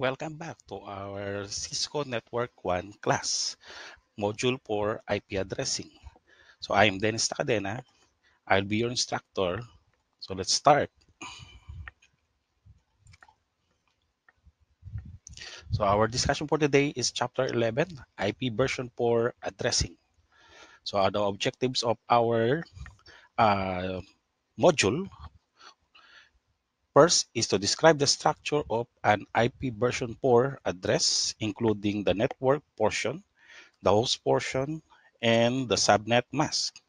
Welcome back to our Cisco Network 1 class, Module 4 IP Addressing. So I'm Dennis Tacadena. I'll be your instructor. So let's start. So our discussion for today is Chapter 11, IP version 4 Addressing. So the objectives of our uh, module First is to describe the structure of an IP version 4 address, including the network portion, the host portion, and the subnet mask.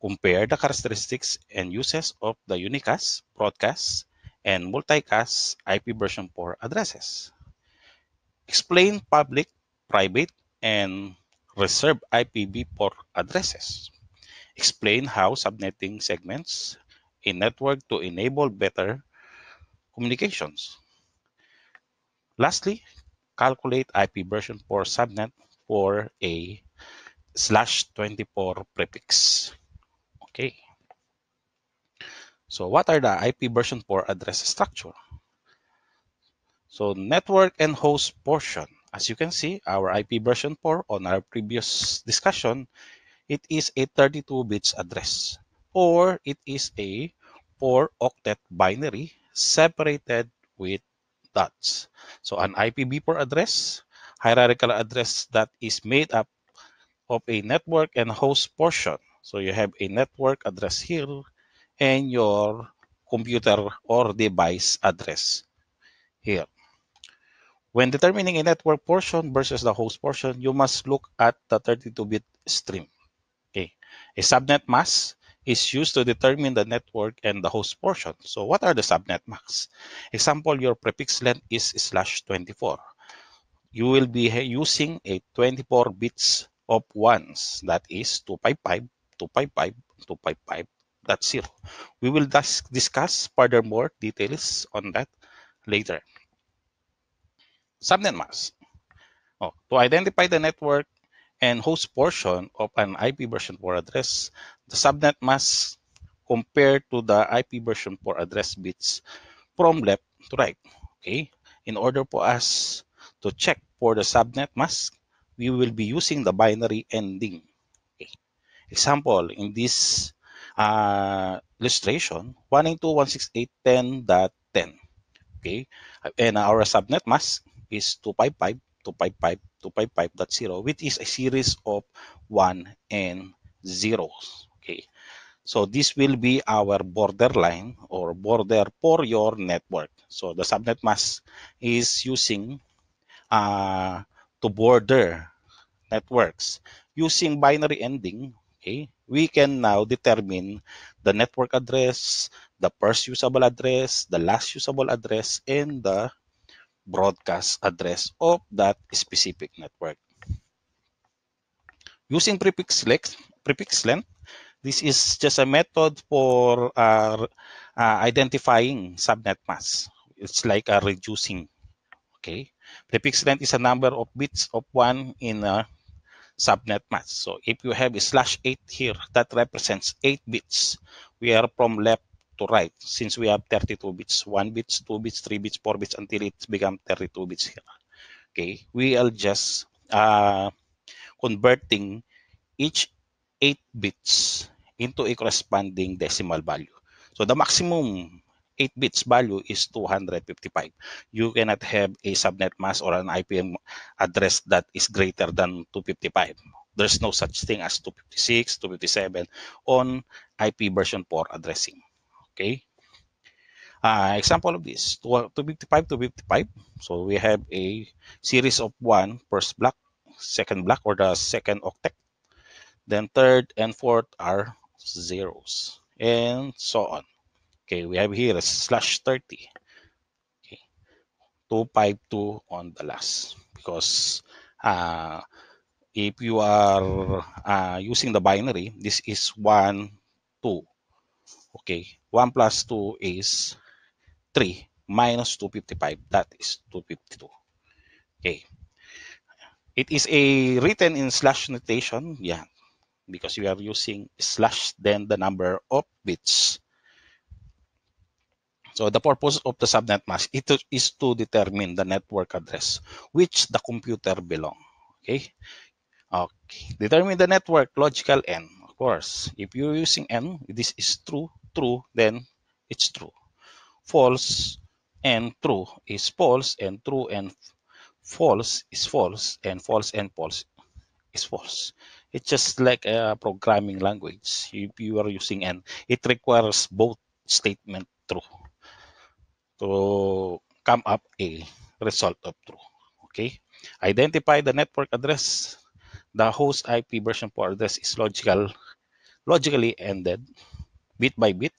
Compare the characteristics and uses of the unicast, broadcast, and multicast IP version 4 addresses. Explain public, private, and reserved IPv4 addresses. Explain how subnetting segments a network to enable better communications. Lastly, calculate IP version for subnet for a slash 24 prefix. Okay. So what are the IP version for address structure? So network and host portion. As you can see, our IP version 4 on our previous discussion, it is a 32 bits address or it is a 4 octet binary separated with dots. So an IPv4 address, hierarchical address that is made up of a network and host portion. So you have a network address here and your computer or device address here. When determining a network portion versus the host portion, you must look at the 32-bit stream. Okay. A subnet mask is used to determine the network and the host portion. So what are the subnet masks? Example, your prefix length is slash 24. You will be using a 24 bits of ones, that is 255, 255, 255, that's zero. We will discuss further more details on that later. Subnet mask. Oh, to identify the network and host portion of an IP version 4 address, the subnet mask compared to the IP version for address bits from left to right. Okay. In order for us to check for the subnet mask, we will be using the binary ending. Okay. Example, in this uh, illustration, ten. Okay. And our subnet mask is 255, 255, zero, which is a series of 1 and zeros. So this will be our borderline or border for your network. So the subnet mask is using uh, to border networks. Using binary ending, okay, we can now determine the network address, the first usable address, the last usable address, and the broadcast address of that specific network. Using prefix length, prefix length this is just a method for uh, uh, identifying subnet mask. It's like a uh, reducing. Okay. the Prefix length is a number of bits of one in a subnet mask. So if you have a slash 8 here, that represents 8 bits. We are from left to right since we have 32 bits, 1 bits, 2 bits, 3 bits, 4 bits until it becomes 32 bits here. Okay. We are just uh, converting each 8 bits into a corresponding decimal value. So the maximum 8 bits value is 255. You cannot have a subnet mask or an IPM address that is greater than 255. There's no such thing as 256, 257 on IP version 4 addressing. Okay. Uh, example of this 255, 255. So we have a series of one first block, second block, or the second octet then third and fourth are zeros and so on. Okay, we have here a slash 30. Okay, 252 on the last because uh, if you are uh, using the binary, this is 1, 2. Okay, 1 plus 2 is 3 minus 255. That is 252. Okay. It is a written in slash notation. Yeah, because you are using slash then the number of bits. So the purpose of the subnet mask it is to determine the network address which the computer belong. Okay. Okay. Determine the network logical n. Of course, if you're using n, this is true, true, then it's true. False and true is false and true and false is false and false and false is false it's just like a programming language you, you are using and it requires both statement true to come up a result of true okay identify the network address the host ip version for address is logical logically ended bit by bit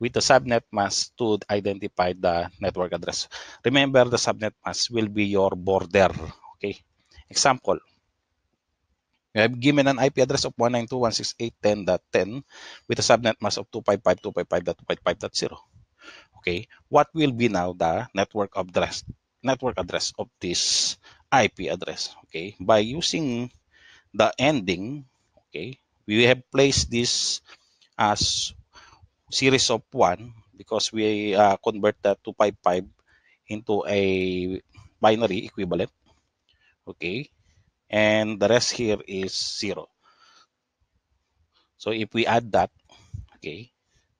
with the subnet mask to identify the network address remember the subnet mask will be your border okay example I have given an IP address of 192.168.10.10 with a subnet mask of 255.255.255.0. Okay, what will be now the network address network address of this IP address? Okay, by using the ending, okay, we have placed this as series of one because we uh, convert the 255 into a binary equivalent. Okay, and the rest here is zero. So if we add that, okay,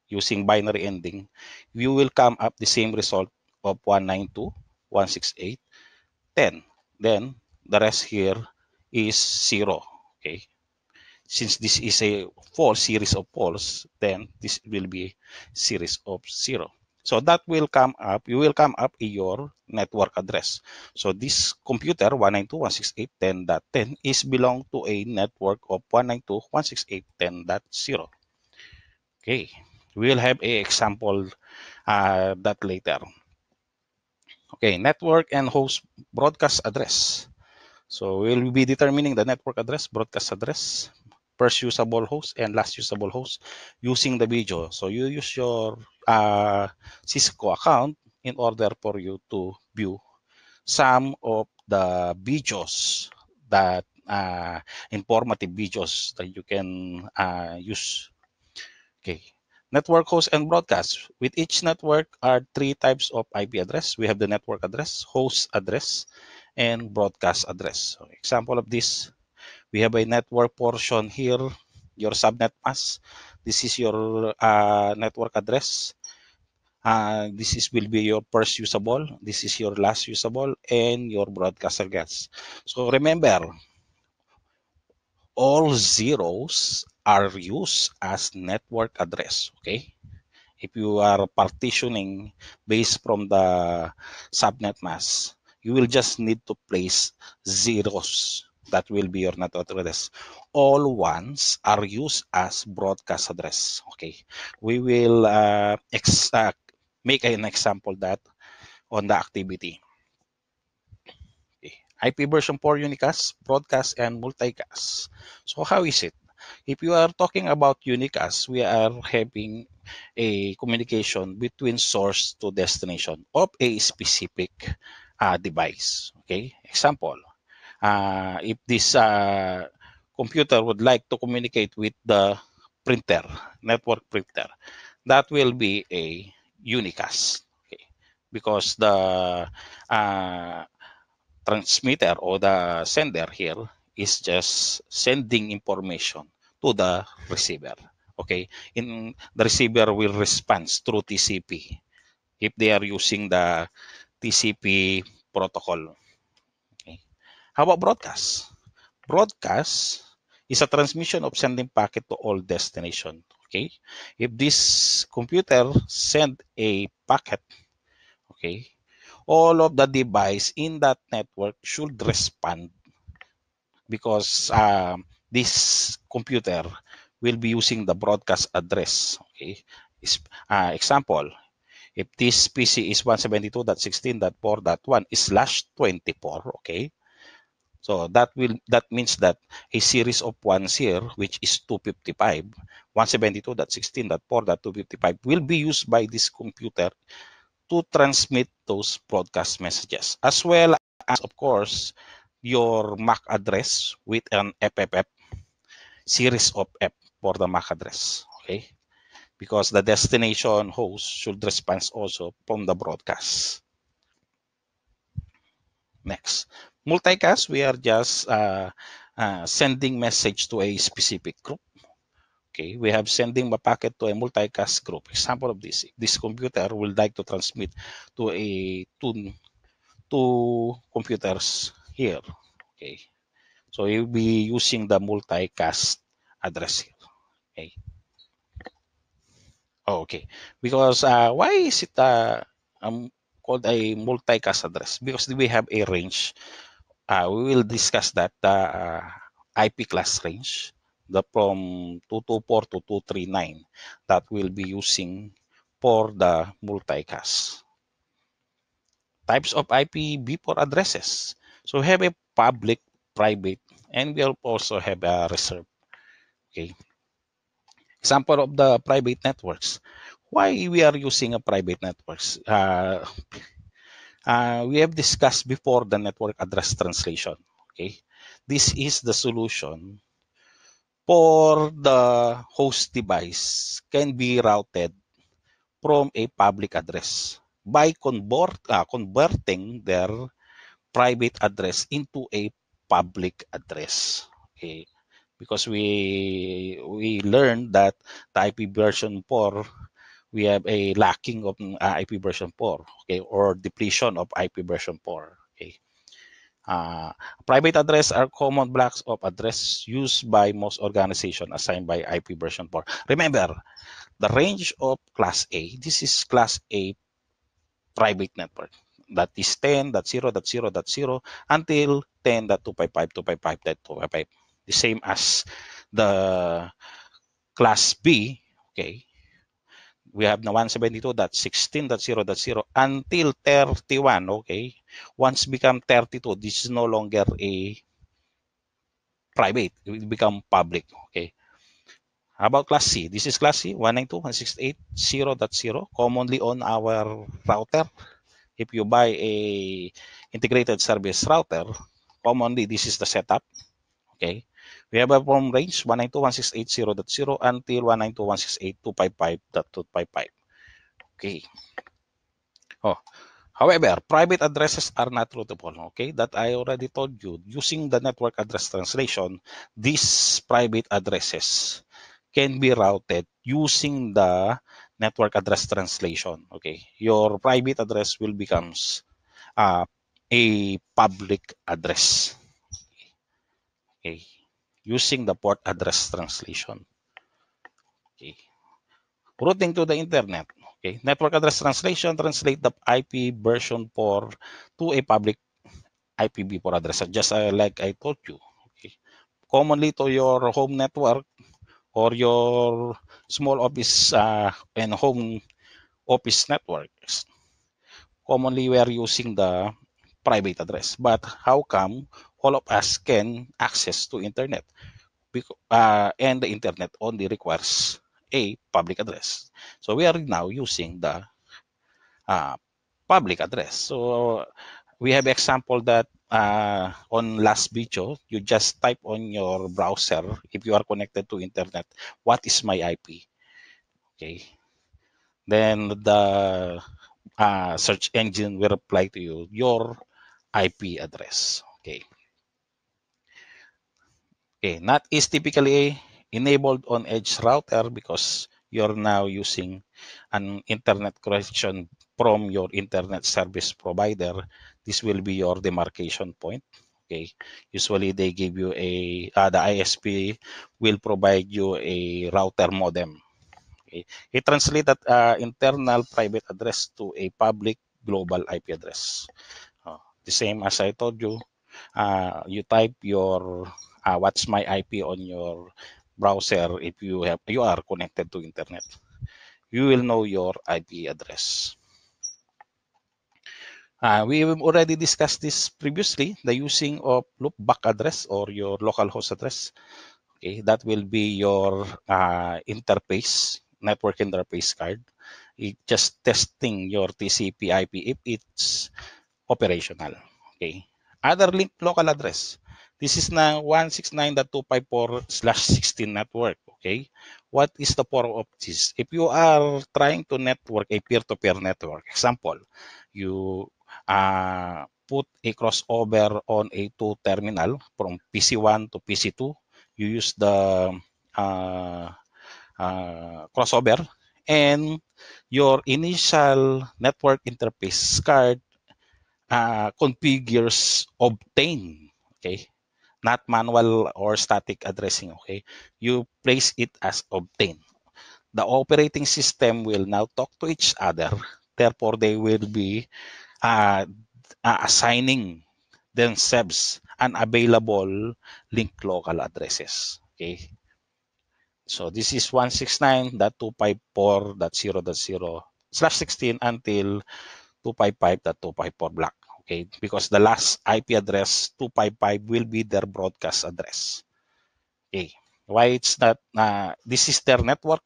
using binary ending, you will come up the same result of 192, 168, 10. Then the rest here is zero, okay. Since this is a false series of poles, then this will be series of zero. So that will come up, you will come up your network address. So this computer 192.168.10.10 is belong to a network of 192.168.10.0. Okay, we'll have a example uh, that later. Okay, network and host broadcast address. So we'll be determining the network address, broadcast address, first usable host and last usable host using the video. So you use your uh, Cisco account in order for you to view some of the videos that uh, informative videos that you can uh, use. Okay. Network host and broadcast. With each network are three types of IP address. We have the network address, host address, and broadcast address. So example of this we have a network portion here your subnet mask this is your uh, network address uh, this is will be your first usable this is your last usable and your broadcaster gets so remember all zeros are used as network address okay if you are partitioning based from the subnet mask you will just need to place zeros that will be your network address. All ones are used as broadcast address. Okay, we will uh, uh, make an example that on the activity. Okay. IP version 4 unicast, broadcast, and multicast. So how is it? If you are talking about unicast, we are having a communication between source to destination of a specific uh, device. Okay, example, uh, if this uh, computer would like to communicate with the printer, network printer, that will be a unicast okay? because the uh, transmitter or the sender here is just sending information to the receiver. Okay, in the receiver will respond through TCP if they are using the TCP protocol. How about broadcast? Broadcast is a transmission of sending packet to all destination. Okay, if this computer send a packet, okay, all of the device in that network should respond because um, this computer will be using the broadcast address. Okay, uh, example, if this PC is 172.16.4.1 slash 24, okay, so that will that means that a series of ones here, which is 255, 172, that 16, that 4, that 255, will be used by this computer to transmit those broadcast messages, as well as, of course, your MAC address with an FFF series of F for the MAC address. Okay, because the destination host should respond also from the broadcast. Next, Multicast, we are just uh, uh, sending message to a specific group. Okay, we have sending a packet to a multicast group. Example of this, this computer would like to transmit to a two, two computers here. Okay, so you'll be using the multicast address here. Okay. Oh, okay. Because uh, why is it uh, um, called a multicast address? Because we have a range uh, we will discuss that uh, uh IP class range the from 224 to 239 that we'll be using for the multicast. Types of IPv4 addresses. So we have a public, private, and we also have a reserve. Okay. Example of the private networks. Why we are using a private networks? Uh, uh, we have discussed before the network address translation. Okay, this is the solution for the host device can be routed from a public address by convert, uh, converting their private address into a public address. Okay, because we we learned that the IP version 4 we have a lacking of uh, mm, ah, IP version 4, okay, or depletion of IP version 4, okay. Uh, private address are common blocks of address used by most organization assigned by IP version 4. Remember, the range of class A, this is class A private network. That is 10.0.0.0 until 10.255.255.255. The same as the class B, okay, we have na 172.16.0.0 until 31, okay? Once become 32, this is no longer a private. It will become public, okay? How about class C? This is class C, 192.168.0.0, commonly on our router. If you buy a integrated service router, commonly this is the setup, okay? We have a form range 192.1680.0 until 192.168.255.255. Okay. Oh, However, private addresses are not routable. Okay, that I already told you. Using the network address translation, these private addresses can be routed using the network address translation. Okay, your private address will becomes uh, a public address. Okay, using the port address translation. Okay. Routing to the internet. Okay. Network address translation translate the IP version four to a public IPv4 address, just uh, like I told you. Okay. Commonly to your home network or your small office uh, and home office networks. Commonly, we are using the private address. But how come all of us can access to internet uh, and the internet only requires a public address so we are now using the uh, public address so we have example that uh, on last video you just type on your browser if you are connected to internet what is my IP okay then the uh, search engine will reply to you your IP address okay Okay, NAT is typically enabled on edge router because you're now using an internet connection from your internet service provider. This will be your demarcation point. Okay, usually they give you a uh, the ISP will provide you a router modem. Okay, it translates that uh, internal private address to a public global IP address. Uh, the same as I told you, uh, you type your uh, what's my IP on your browser if you have you are connected to internet. You will know your IP address. Uh, we have already discussed this previously, the using of loopback address or your local host address. Okay, that will be your uh, interface, network interface card. It just testing your TCP IP if it's operational. Okay. Other link local address. This is na 169.254/16 network, okay? What is the power of this? If you are trying to network a peer-to-peer -peer network, example, you uh, put a crossover on a two terminal from PC1 to PC2, you use the uh, uh, crossover and your initial network interface card uh, configures obtain okay not manual or static addressing, okay? You place it as obtain. The operating system will now talk to each other. Therefore, they will be uh, then assigning themselves an available link local addresses, okay? So this is 169.254.0.0 slash 16 until 255.254 block. Okay, because the last IP address 255 will be their broadcast address. Okay, why it's not? Uh, this is their network.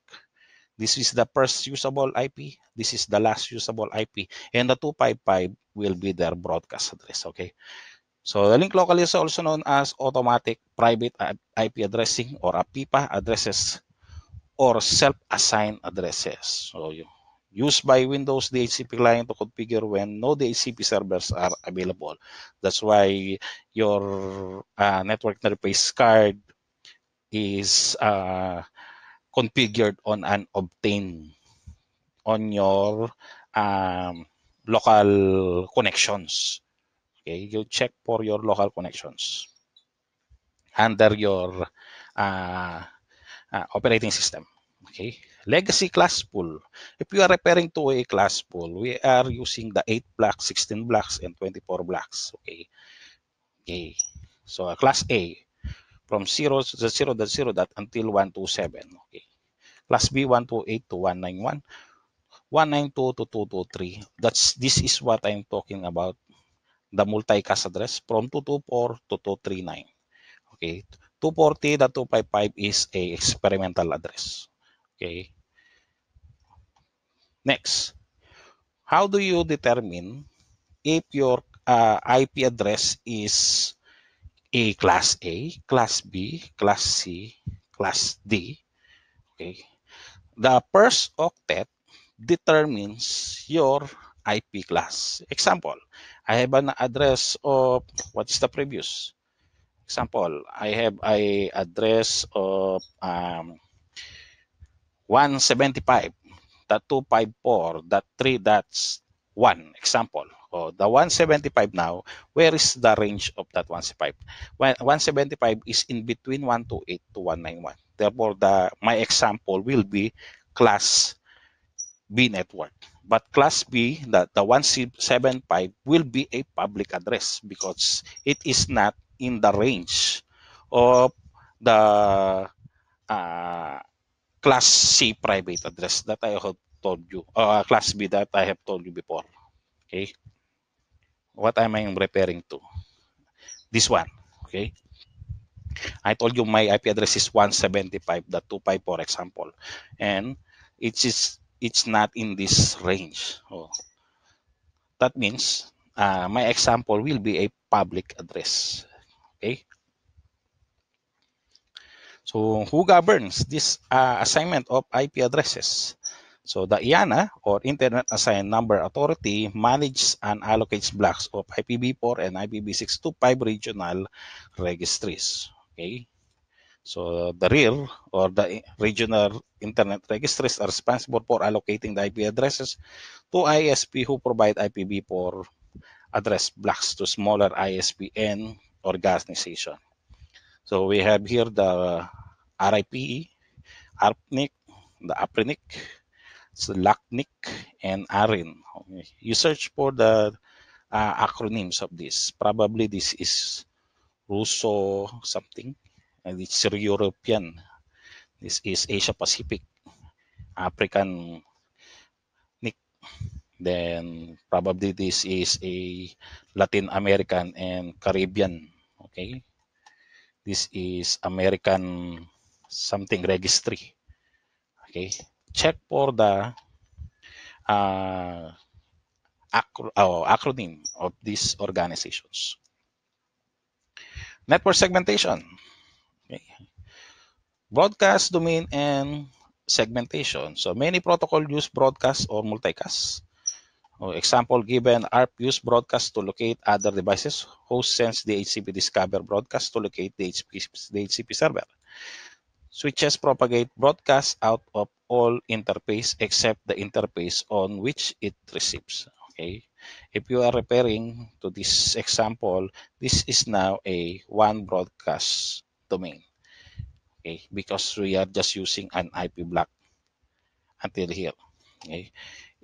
This is the first usable IP. This is the last usable IP, and the 255 will be their broadcast address. Okay, so the link local is also known as automatic private IP addressing or a PIPA addresses or self-assigned addresses. So you used by Windows DHCP client to configure when no DHCP servers are available. That's why your uh, network interface card is uh, configured on an obtain on your um, local connections. Okay, you check for your local connections under your uh, uh operating system. Okay. Legacy class pool. If you are referring to a class pool, we are using the 8 blocks, 16 blocks, and 24 blocks. Okay. Okay. So a class A from 0 to 0 dot 0 dot until 127. Okay. Class B 128 to 191. 192 to 223. That's this is what I'm talking about. The multicast address from 224 to 239. Okay. 240.255 is a experimental address. Okay. Next, how do you determine if your uh, IP address is a class A, class B, class C, class D? Okay. The first octet determines your IP class. Example, I have an address of what is the previous? Example, I have a address of um, 175.254.3.1 example. the 175 now, where is the range of that 175? Well, 175 is in between 128 to 191. Therefore, the my example will be class B network. But class B, the, the 175 will be a public address because it is not in the range of the uh, class C private address that I have told you, uh, class B that I have told you before. Okay. What am I referring to? This one. Okay. I told you my IP address is 175.254 example. And it is it's not in this range. Oh. That means uh, my example will be a public address. So who governs this uh, assignment of IP addresses? So the IANA or Internet Assigned Number Authority manages and allocates blocks of IPv4 and ipv 6 to five regional registries. Okay. So the real or the regional internet registries are responsible for allocating the IP addresses to ISP who provide IPv4 address blocks to smaller ISPN organization. So we have here the RIPE, ARPNIC, the APRINIC, so LACNIC, and ARIN. Okay. You search for the uh, acronyms of this. Probably this is Russo something, and it's European. This is Asia Pacific, African NIC. Then probably this is a Latin American and Caribbean. Okay, this is American something mm-hmm. registry. Okay, check for the uh, acro oh, acronym of these organizations. Network segmentation. Okay. Broadcast, domain, and segmentation. So many protocol use broadcast or multicast example given, ARP use broadcast to locate other devices. Host sends the DHCP discover broadcast to locate the DHCP server. Switches propagate broadcast out of all interface except the interface on which it receives. Okay. If you are referring to this example, this is now a one broadcast domain. Okay, because we are just using an IP block until here. Okay.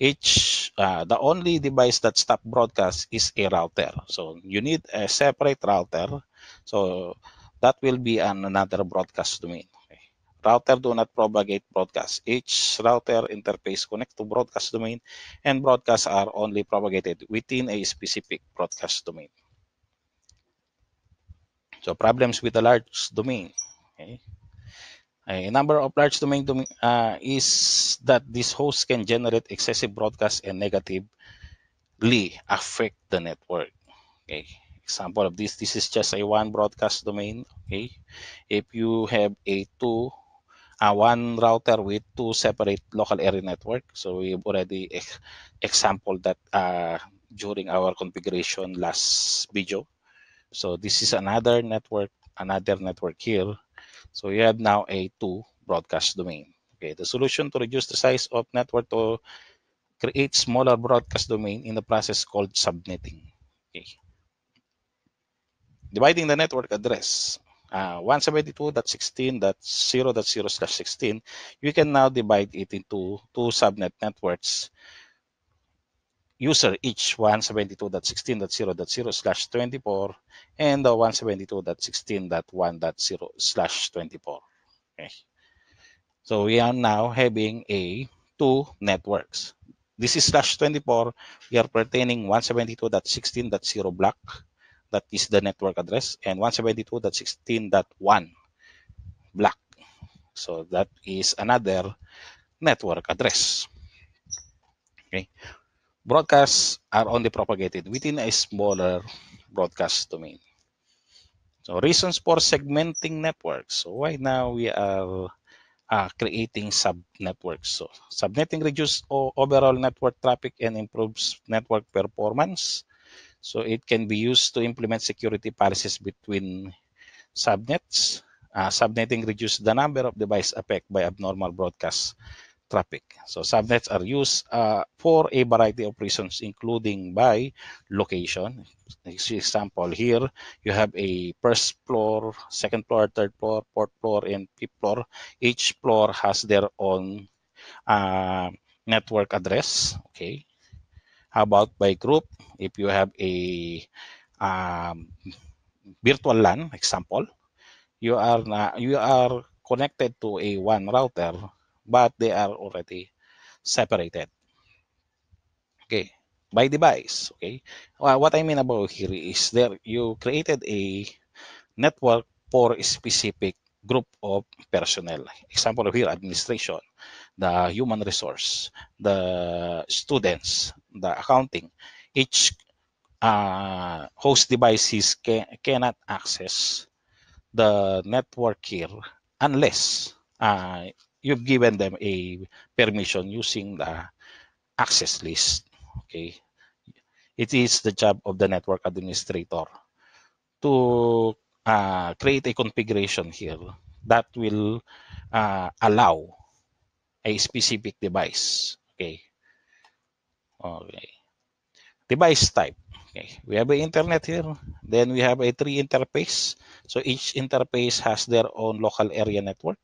each uh, the only device that stop broadcast is a router so you need a separate router so that will be an, another broadcast domain okay. router do not propagate broadcast each router interface connect to broadcast domain and broadcasts are only propagated within a specific broadcast domain so problems with a large domain okay. A number of large domain, uh, is that this host can generate excessive broadcast and negatively affect the network. Okay, example of this, this is just a one broadcast domain. Okay, if you have a two, a uh, one router with two separate local area network, so we've already ex example that uh, during our configuration last video. So this is another network, another network here so you have now a two broadcast domain. Okay, the solution to reduce the size of network to create smaller broadcast domain in the process called subnetting. Okay. Dividing the network address uh, 172.16.0.0 slash 16, you can now divide it into two subnet networks user each 172.16.0.0 slash 24 and the 172.16.1.0 slash 24. Okay. So we are now having a two networks. This is slash 24. We are pertaining 172.16.0 block. That is the network address and 172.16.1 block. So that is another network address. Okay. Broadcasts are only propagated within a smaller broadcast domain. So reasons for segmenting networks. So right now we are uh, creating sub-networks. So subnetting reduces overall network traffic and improves network performance. So it can be used to implement security policies between subnets. Uh, subnetting reduces the number of devices affected by abnormal broadcasts traffic. So subnets are used uh, for a variety of reasons, including by location. For example, here you have a first floor, second floor, third floor, fourth floor, and fifth floor. Each floor has their own uh, network address. Okay. How about by group? If you have a um, virtual LAN example, you are not you are connected to a one router but they are already separated. Okay, by device. Okay, well, what I mean about here is there you created a network for a specific group of personnel. Example here, administration, the human resource, the students, the accounting. Each uh, host devices can, cannot access the network here unless uh, you've given them a permission using the access list. Okay. It is the job of the network administrator to uh, create a configuration here that will uh, allow a specific device. Okay. Okay. Device type. Okay. We have an internet here. Then we have a three interface. So each interface has their own local area network.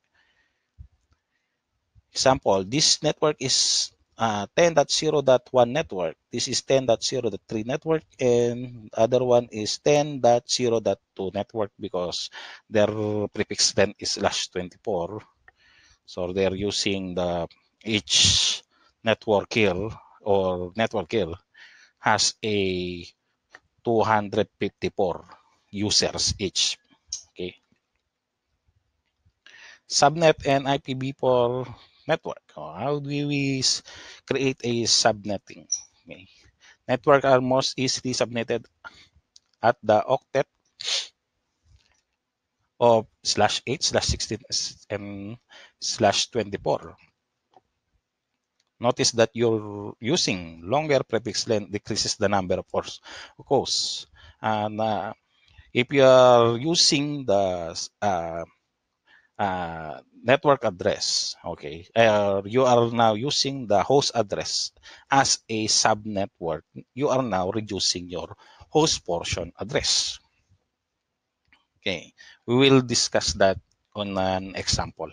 Example, this network is uh, 10.0.1 network. This is 10.0.3 network and other one is 10.0.2 network because their prefix then is slash 24. So they're using the each network kill or network kill has a 254 users each. Okay. Subnet and IPv4 network. Oh, how do we create a subnetting? Okay. Network are most easily subnetted at the octet of slash 8 slash 16 and slash 24. Notice that you're using longer prefix length decreases the number of ports. Of course. And uh, if you are using the uh, uh, network address, okay, uh, you are now using the host address as a subnetwork, you are now reducing your host portion address. Okay, we will discuss that on an example.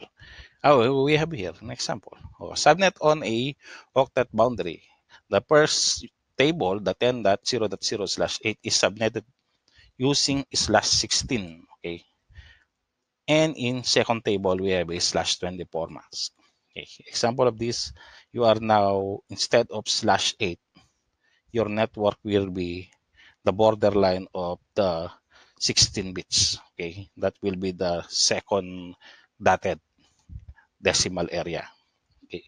Oh, we have here an example. Oh, subnet on a octet boundary. The first table, the 10.0.0 slash 8 is subnetted using slash 16. Okay, and in second table, we have a slash 24 mask. Okay. Example of this, you are now, instead of slash 8, your network will be the borderline of the 16 bits. Okay, that will be the second dotted decimal area. Okay.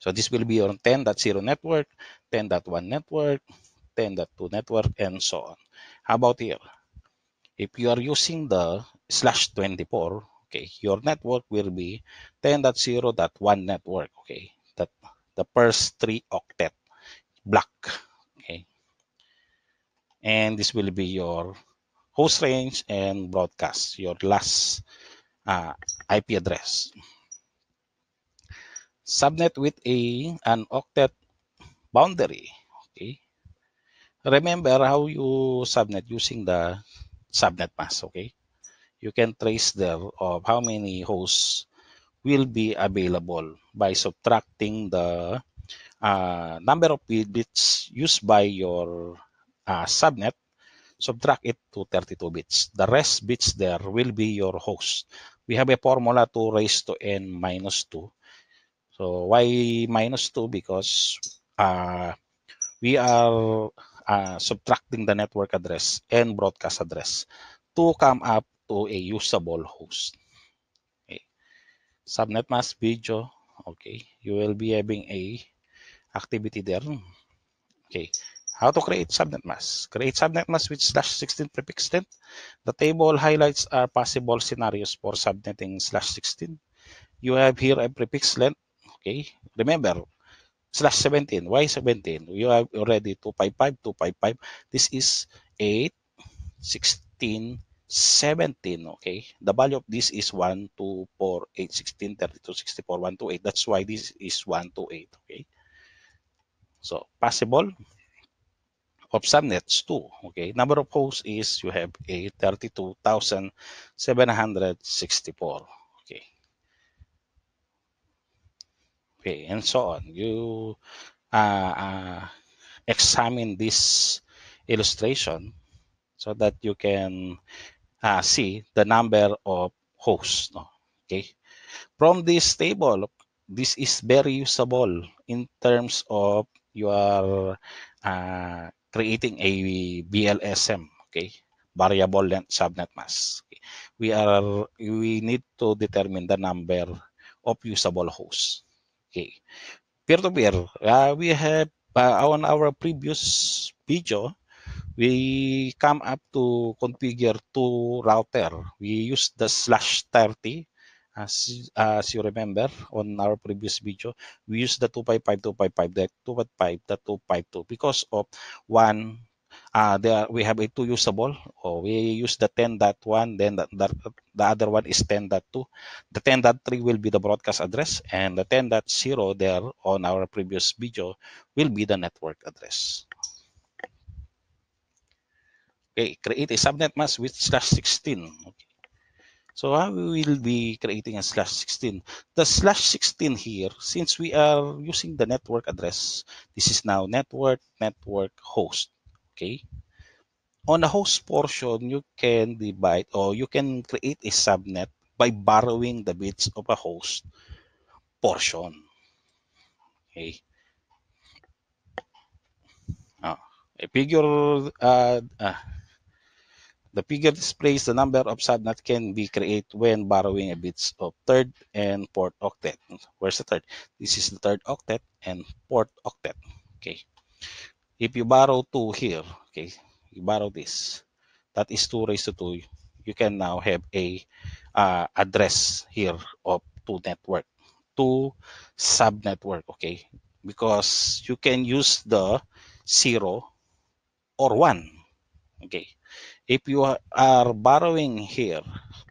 So this will be your 10.0 network, 10.1 network, 10.2 network, and so on. How about here? If you are using the slash 24, okay, your network will be 10.0.1 network, okay, that the first three octet block, okay. And this will be your host range and broadcast, your last uh, IP address. Subnet with a an octet boundary, okay. Remember how you subnet using the subnet mask, okay? You can trace there of how many hosts will be available by subtracting the uh, number of bits used by your uh, subnet, subtract it to 32 bits. The rest bits there will be your host. We have a formula to raise to n minus 2. So why minus 2? Because uh, we are uh, ah, subtracting the network address and broadcast address to come up to a usable host. Okay. Subnet mask video, okay, you will be having a activity there. Okay, how to create subnet mask? Create subnet mask with slash 16 prefix 10. The table highlights are possible scenarios for subnetting slash 16. You have here a prefix length. Okay, remember slash 17. Why 17? You have already 255, 255. This is 8, 16, 17. Okay. The value of this is 1, 2, 4, 8, 16, 32, 64, 1, 2, 8. That's why this is 1, 2, 8. Okay. So possible of subnets 2. Okay. Number of hosts is you have a 32,764. pay, and so on. You uh, uh, examine this illustration so that you can uh, see the number of hosts. No? Okay. From this table, this is very usable in terms of you are uh, creating a BLSM, okay, variable length subnet mask. Okay. We are we need to determine the number of usable hosts. Okay. Peer-to-peer, uh, we have uh, on our previous video, we come up to configure two router. We use the slash 30 as, as you remember on our previous video, we use the 255, 255, the two pipe two because of one uh, there we have a two usable or we use the 10.1 then the, the, the other one is 10.2 the 10.3 will be the broadcast address and the 10.0 there on our previous video will be the network address okay create a subnet mask with slash 16 okay. so how we will be creating a slash 16 the slash 16 here since we are using the network address this is now network network host Okay? On the host portion, you can divide or you can create a subnet by borrowing the bits of a host portion. Okay. Oh, a figure uh, uh, the figure displays the number of subnet can be created when borrowing a bits of third and fourth octet. Where's the third? This is the third octet and fourth octet. Okay if you borrow 2 here, okay, you borrow this, that is 2 raised to 2, you can now have a uh, address here of 2 network, 2 subnetwork, okay, because you can use the 0 or 1, okay. If you are borrowing here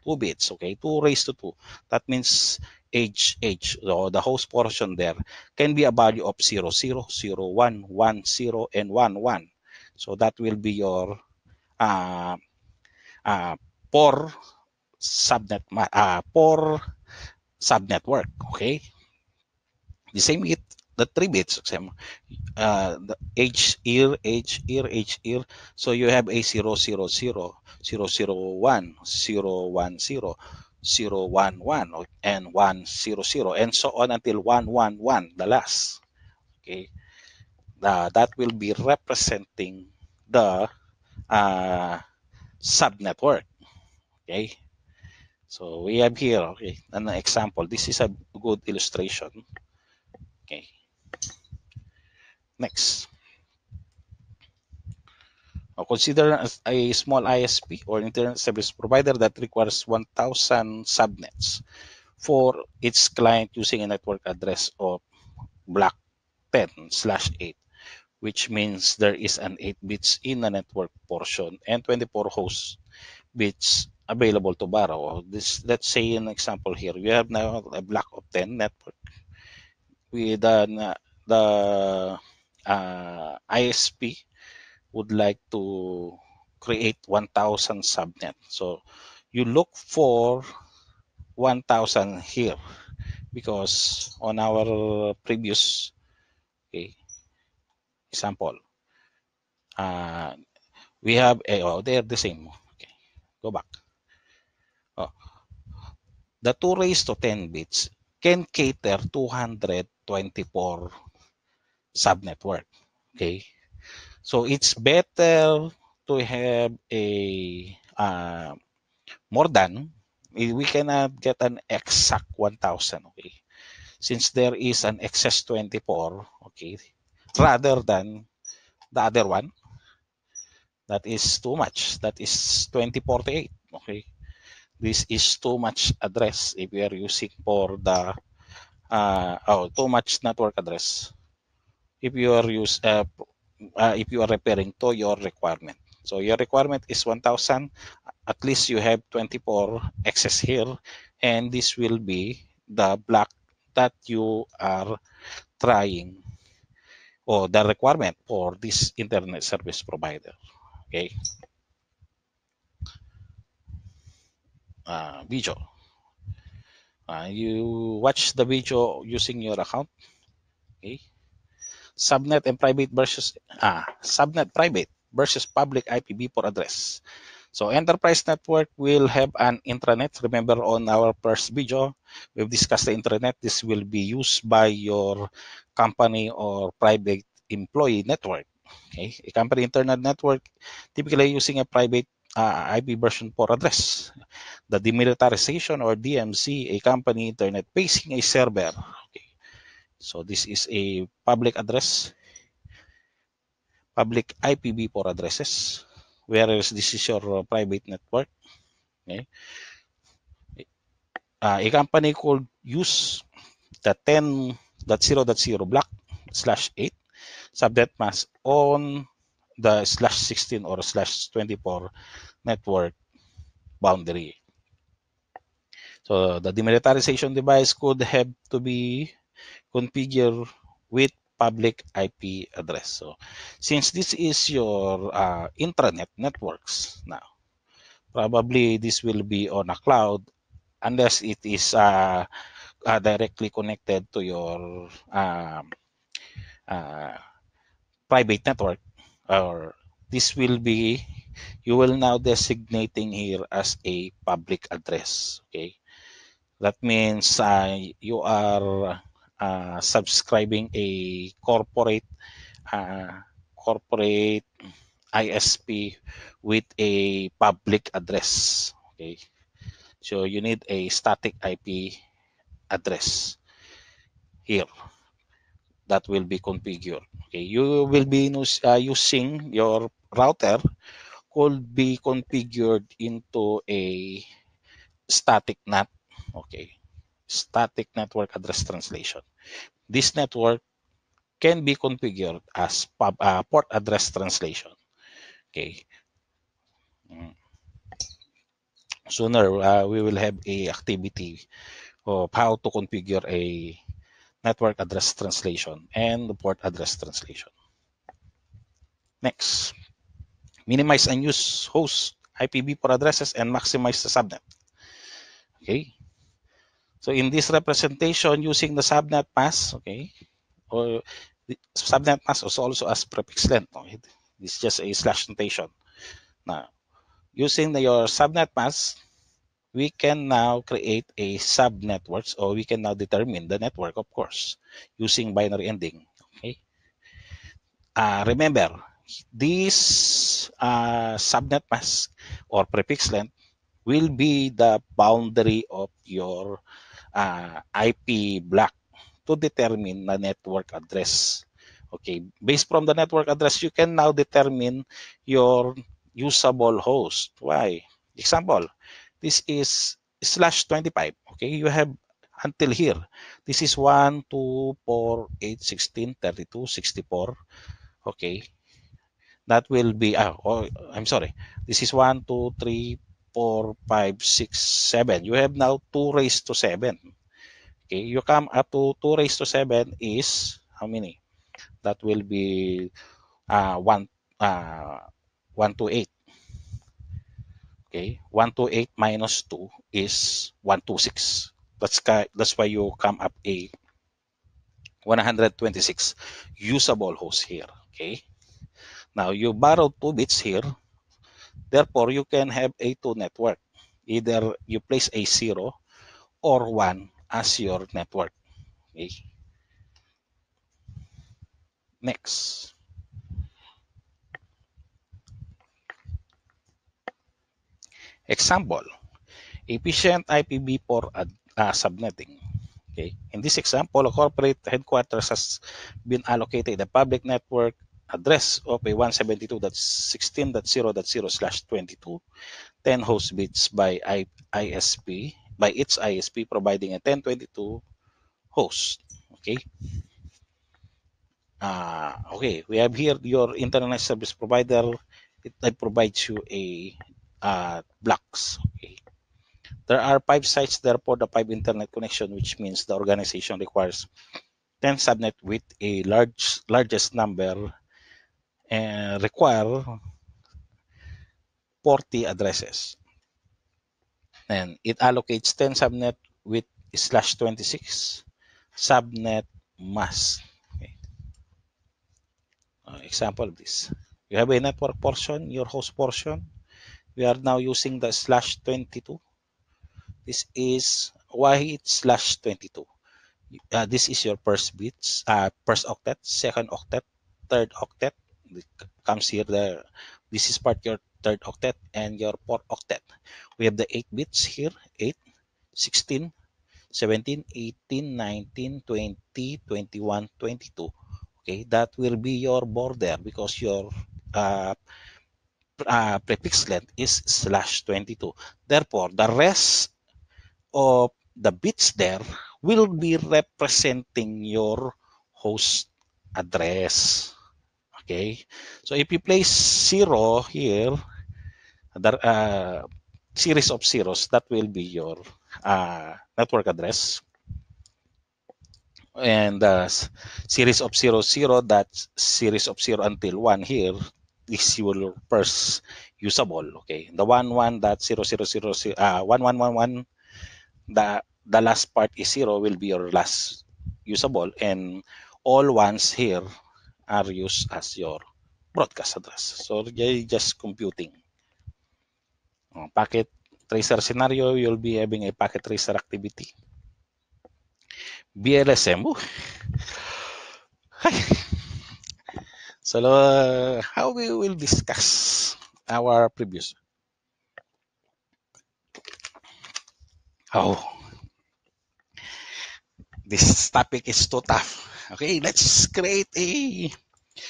2 bits, okay, 2 raised to 2, that means H H so the host portion there, can be a value of 0, 0, 0, 1, 1, 0, and 1, 1. So that will be your uh, uh, for subnet uh, for subnetwork. Okay. The same with the three bits. Same, uh, the H ear, H ear, H ear. So you have a 0, 0, 0, 0, 0, 1, 0, 1, 0. 011 and 100 and so on until 111 the last okay Now that will be representing the uh, subnetwork okay so we have here okay an example this is a good illustration okay next uh, consider a small ISP or internet service provider that requires 1,000 subnets for its client using a network address of block 10 slash 8, which means there is an 8 bits in the network portion and 24 host bits available to borrow. This, let's say an example here, we have now a block of 10 network with an, uh, the uh, ISP would like to create 1000 subnet. So you look for 1000 here because on our previous okay, example, uh, we have, a, eh, oh, they're the same. Okay, go back. Oh. The 2 raised to 10 bits can cater 224 subnetwork. Okay. So it's better to have a uh, more than we cannot get an exact 1000 okay since there is an excess 24 okay rather than the other one that is too much that is 2048 okay this is too much address if you are using for the uh, oh too much network address if you are use uh, uh, if you are repairing to your requirement. So your requirement is 1000. At least you have 24 access here. And this will be the block that you are trying or the requirement for this internet service provider. Okay. Uh, video. Uh, you watch the video using your account. Okay subnet and private versus ah, subnet private versus public IPv4 address. So enterprise network will have an intranet. Remember on our first video, we've discussed the intranet. This will be used by your company or private employee network. Okay, a company internet network typically using a private uh, ah, IP version 4 address. The demilitarization or DMC, a company internet facing a server so this is a public address, public IPv4 addresses, whereas this is your uh, private network. Okay. Uh, a company could use the 10.0.0 block slash 8 subnet mask on the slash 16 or slash 24 network boundary. So the demilitarization device could have to be configure with public IP address. So since this is your uh, intranet networks now, probably this will be on a cloud unless it is uh, uh, directly connected to your um, uh, private network or this will be you will now designating here as a public address okay that means uh, you are uh, subscribing a corporate uh, corporate ISP with a public address. Okay. So you need a static IP address here that will be configured. Okay, you will be uh, using your router could be configured into a static NAT. Okay, static network address translation. This network can be configured as pub, uh, port address translation. Okay. Mm. Sooner, uh, we will have a activity of how to configure a network address translation and the port address translation. Next, minimize and use host IPv4 addresses and maximize the subnet. Okay, so in this representation, using the subnet mass, okay, or subnet mass is also as prefix length. Okay? It's just a slash notation. Now, using the, your subnet mass, we can now create a subnetworks, or we can now determine the network, of course, using binary ending. Okay. Uh, remember, this uh, subnet mask or prefix length will be the boundary of your uh, IP block to determine the network address. Okay, based from the network address, you can now determine your usable host. Why? Example, this is slash 25. Okay, you have until here. This is 1, 2, 4, 8, 16, 32, 64. Okay, that will be, oh, oh I'm sorry, this is 1, 2, 3, Four, five, six, seven. You have now 2 raised to 7. Okay, you come up to 2 raised to 7 is how many? That will be uh, 1, uh, 1 to 8. Okay, 1 to 8 minus 2 is 1 to 6. That's, that's why you come up a 126 usable host here. Okay, now you borrow 2 bits here Therefore, you can have a two network. Either you place a zero or one as your network. Okay. Next. Example, efficient IPv4 ad, uh, subnetting. Okay. In this example, a corporate headquarters has been allocated a public network address of a 172.16.0.0 slash 22 10 host bits by ISP by its ISP providing a 1022 host okay uh, okay we have here your internet service provider it, it provides you a uh, blocks okay there are five sites there for the five internet connection which means the organization requires 10 subnet with a large largest number and require 40 addresses. And it allocates 10 subnet with slash 26 subnet mask. Okay. Uh, example of this. You have a network portion, your host portion. We are now using the slash 22. This is why it's slash 22. Uh, this is your first bits, uh, first octet, second octet, third octet, comes here there this is part your third octet and your fourth octet we have the eight bits here 8 16 17 18 19 20 21 22 okay that will be your border because your uh, uh, prefix length is slash 22 therefore the rest of the bits there will be representing your host address Okay, so if you place zero here, that uh, series of zeros, that will be your uh, network address. And uh, series of zero zero, that series of zero until one here is your first usable. Okay, the one one that zero zero zero zero uh, one one one one, the the last part is zero will be your last usable, and all ones here are used as your broadcast address. So they just computing. Uh, packet tracer scenario, you'll be having a packet tracer activity. BLSM. Uh. so uh, how we will discuss our previous. Oh this topic is too tough. Okay, let's create a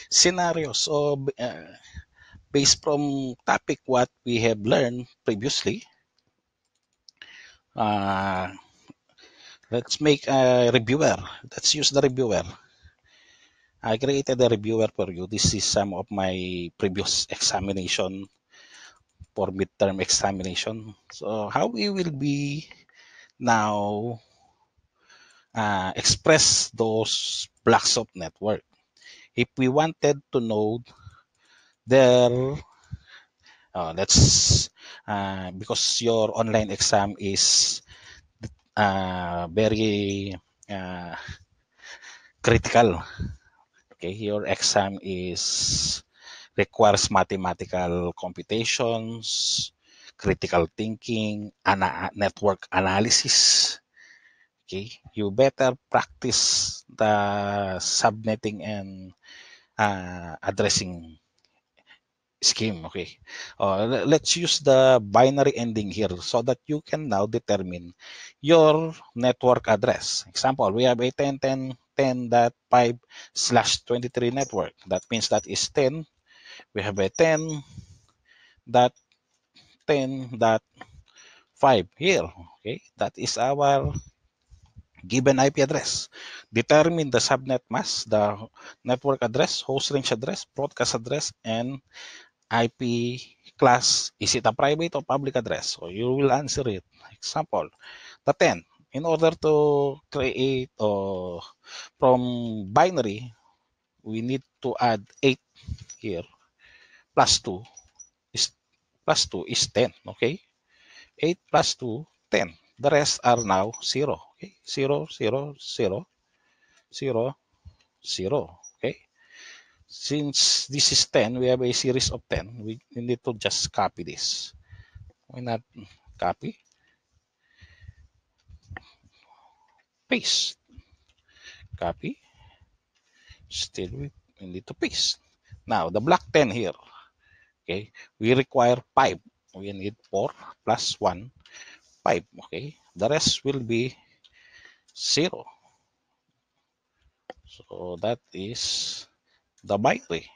scenario. So, uh, based from topic what we have learned previously. Uh, let's make a reviewer. Let's use the reviewer. I created a reviewer for you. This is some of my previous examination for midterm examination. So how we will be now uh, express those blocks of network. If we wanted to know their, uh, let's, uh, because your online exam is uh, very uh, critical. Okay, your exam is requires mathematical computations, critical thinking, ana network analysis okay you better practice the subnetting and uh, addressing scheme okay uh, let's use the binary ending here so that you can now determine your network address example we have a 10 10 five slash 23 network that means that is 10 we have a 10 dot 10 dot 5 here okay that is our given IP address. Determine the subnet mask, the network address, host range address, broadcast address, and IP class. Is it a private or public address? So you will answer it. Example, the 10. In order to create or from binary, we need to add 8 here plus 2 is plus 2 is 10. Okay? 8 plus 2, 10. The rest are now 0. Okay? zero zero zero zero zero Okay? Since this is 10, we have a series of 10. We need to just copy this. Why not copy? Paste. Copy. Still, we need to paste. Now, the block 10 here. Okay, we require 5. We need 4 plus 1 5 okay the rest will be 0 so that is the binary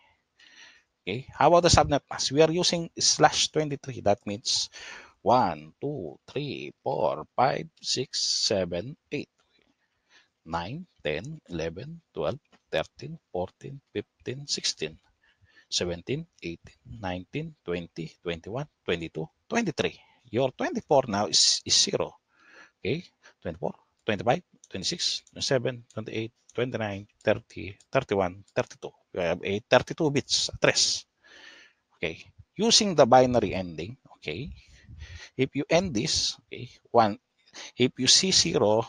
okay how about the subnet mask we are using slash 23 that means 1 2 3 4 5 6 7 8 9 10 11 12 13 14 15 16 17 18 19 20 21 22 23 your 24 now is, is 0. Okay, 24, 25, 26, 27, 28, 29, 30, 31, 32. You have a 32 bits address. Okay, using the binary ending, okay, if you end this, okay, one, if you see zero,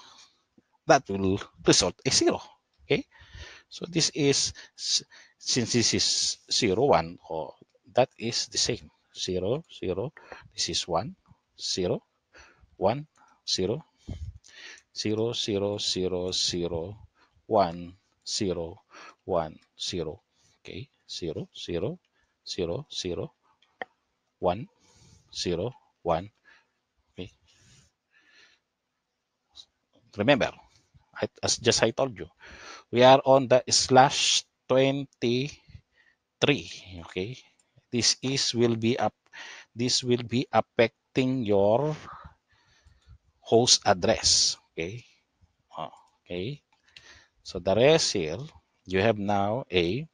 that will result a zero. Okay, so this is since this is zero one, or that is the same zero zero. This is one zero one zero zero zero zero zero one zero one zero okay zero zero zero zero one zero one okay remember I, as just I told you we are on the slash 23 okay this is will be up this will be affect your host address. Okay. Ah, okay. So the rest here, you have now a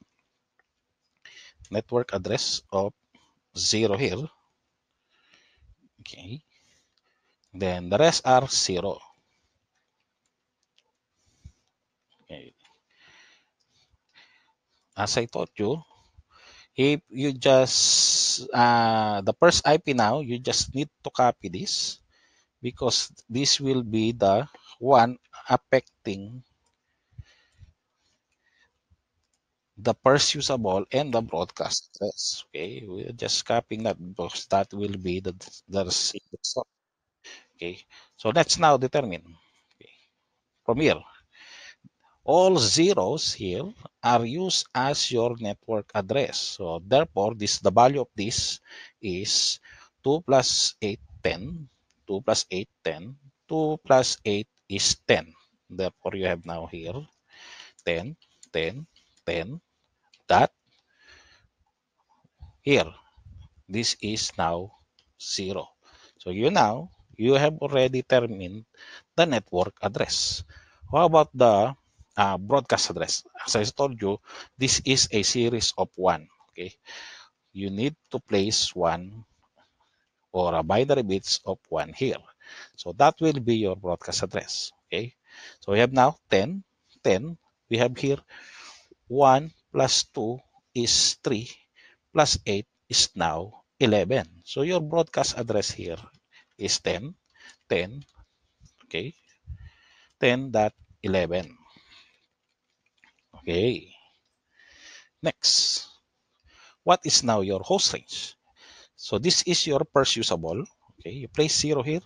network address of zero here. Okay. Then the rest are zero. Okay. As I taught you, if you just uh, the first IP now you just need to copy this because this will be the one affecting the first usable and the broadcast address. Okay, we're just copying that because that will be the the receipt itself. Okay, so let's now determine okay. from here all zeros here are used as your network address. So therefore, this the value of this is 2 plus 8, 10. 2 plus 8, 10. 2 plus 8 is 10. Therefore, you have now here 10, 10, 10. That here, this is now 0. So you now, you have already determined the network address. How about the uh, broadcast address. As I told you, this is a series of one. Okay, you need to place one or a binary bits of one here. So that will be your broadcast address. Okay, so we have now 10, 10. We have here 1 plus 2 is 3 plus 8 is now 11. So your broadcast address here is 10, 10, okay, 10.11. Okay. Next. What is now your host range? So this is your first usable. Okay, you place zero here.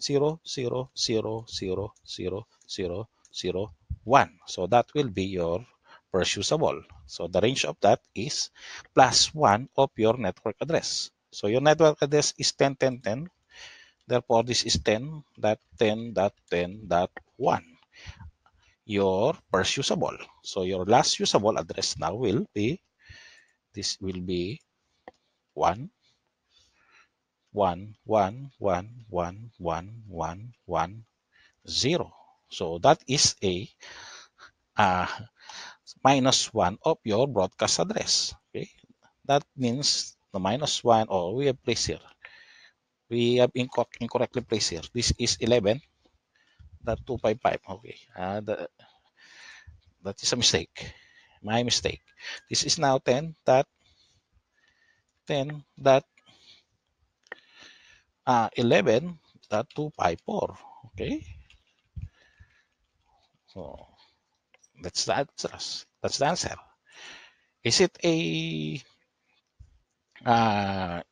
Zero, zero, zero, zero, zero, zero, zero, one. So that will be your first usable. So the range of that is plus one of your network address. So your network address is 10, 10, 10. Therefore, this is 10 that 10 that 10 that 1 your first usable. So your last usable address now will be this will be one one one one one one one one zero. So that is a uh, minus one of your broadcast address. Okay, that means the minus one or oh, we have placed here. We have incorrectly placed here. This is eleven. That two by five. Okay, uh, the that is a mistake. My mistake. This is now 10 dot 10 dot uh, 11 dot 254. Okay. So that's the answer. That's the answer. Is it a uh,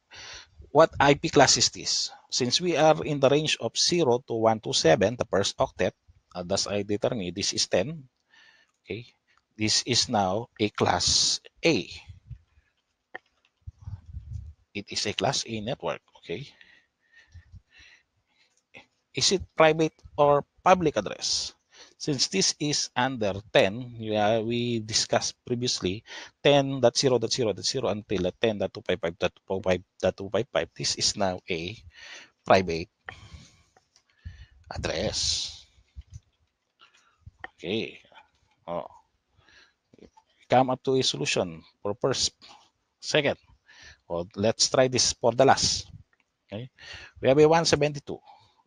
what IP class is this? Since we are in the range of 0 to 127, the first octet, uh, thus I determine this is 10, Okay, this is now a class A. It is a class A network. Okay. Is it private or public address? Since this is under 10, yeah, we discussed previously 10.0.0.0 until 10.255.255.255. This is now a private address. Okay. Oh. Come up to a solution for first, second. oh, let's try this for the last. Okay. We have a 172.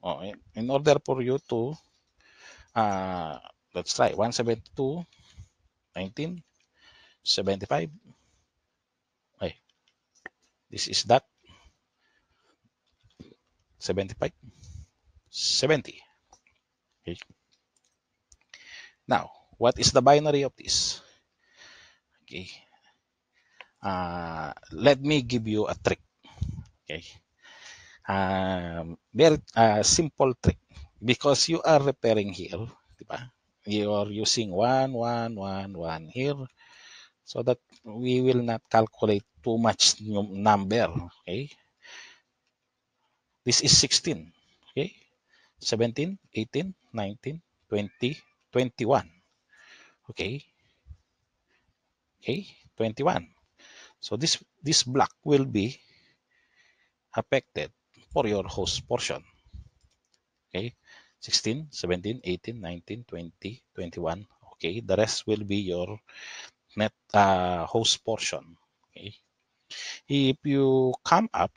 Oh, in order for you to, uh, let's try 172, 19, 75. This is that. 75, 70. Okay. Now, what is the binary of this? Okay. Uh, let me give you a trick. Okay. Um, very uh, simple trick because you are repairing here, diba? You are using one, one, one, one here, so that we will not calculate too much number. Okay. This is 16. Okay. 17, 18, 19, 20, 21. Okay. Okay, 21. So this this block will be affected for your host portion. Okay, 16, 17, 18, 19, 20, 21. Okay, the rest will be your net uh, host portion. Okay, if you come up,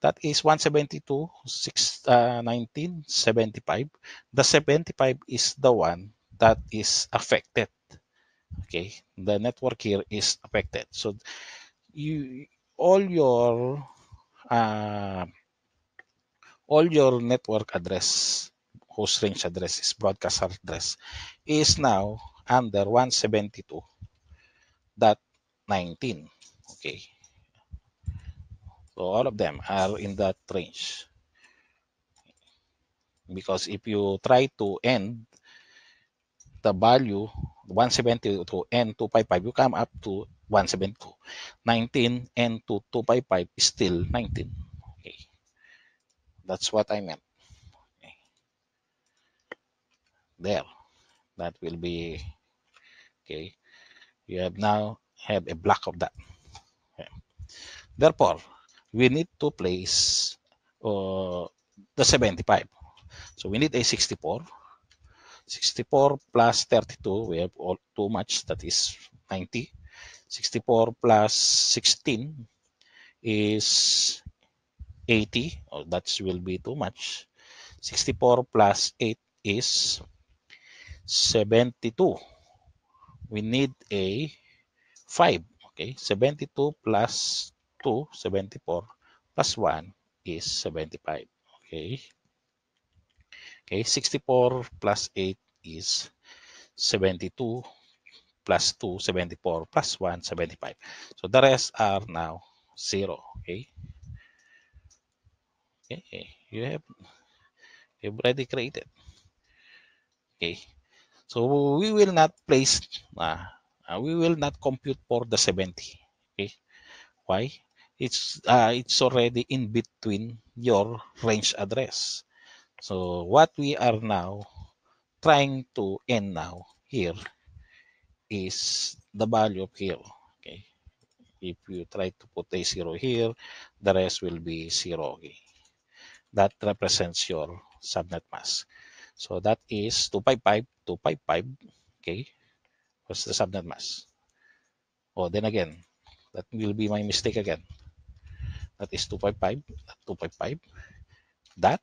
that is 172, 6, uh, 19, 75. The 75 is the one that is affected okay the network here is affected so you all your uh, all your network address host range addresses, broadcast address is now under one seventy two. nineteen. okay so all of them are in that range because if you try to end the value 170 to N255, you come up to 172. 19 and to 255 is still 19. Okay. That's what I meant. Okay. There. That will be okay. You have now have a block of that. Okay. Therefore, we need to place uh, the 75. So we need a 64 64 plus 32, we have all, too much, that is 90. 64 plus 16 is 80, oh, that will be too much. 64 plus 8 is 72. We need a 5. Okay, 72 plus 2, 74 plus 1 is 75. Okay. Okay, 64 plus 8 is 72 plus 2, 74 plus 1, 75. So the rest are now 0. Okay. Okay, you have you've already created. Okay. So we will not place uh, uh, we will not compute for the 70. Okay. Why? It's uh, it's already in between your range address. So what we are now trying to end now here is the value of here. Okay. If you try to put a zero here, the rest will be zero. Okay. That represents your subnet mass. So that is 255, 255. Okay. What's the subnet mass? Oh, then again, that will be my mistake again. That is 255, 255. That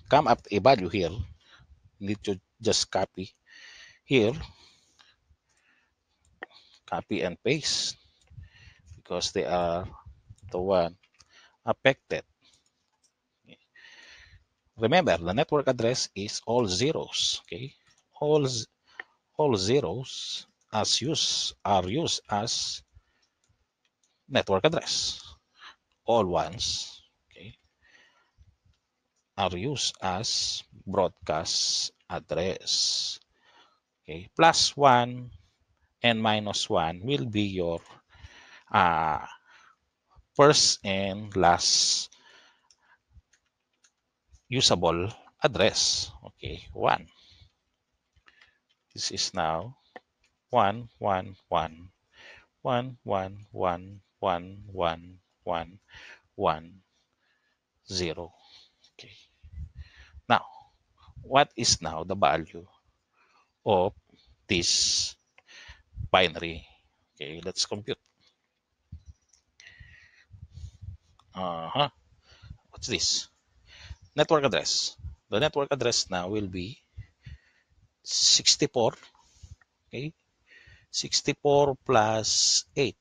come up a value here need to just copy here copy and paste because they are the one affected remember the network address is all zeros okay all all zeros as used are used as network address all ones are used as broadcast address. Okay, plus one and minus one will be your uh, first and last usable address. Okay, one. This is now one, one, one, one, one, one, one, one, one, one, zero. Okay. Now, what is now the value of this binary? Okay, let's compute. Uh-huh. What's this? Network address. The network address now will be 64. Okay. 64 plus 8.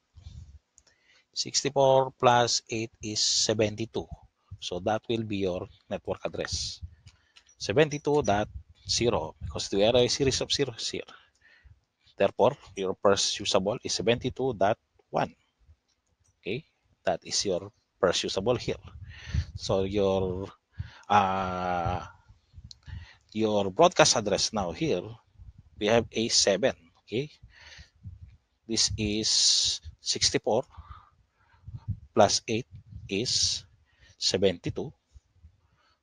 64 plus 8 is 72. So that will be your network address. 72.0 because the array is series of zeros here. Therefore, your first usable is 72.1. Okay, that is your first usable here. So your uh, your broadcast address now here, we have A7. Okay, this is 64 plus 8 is 72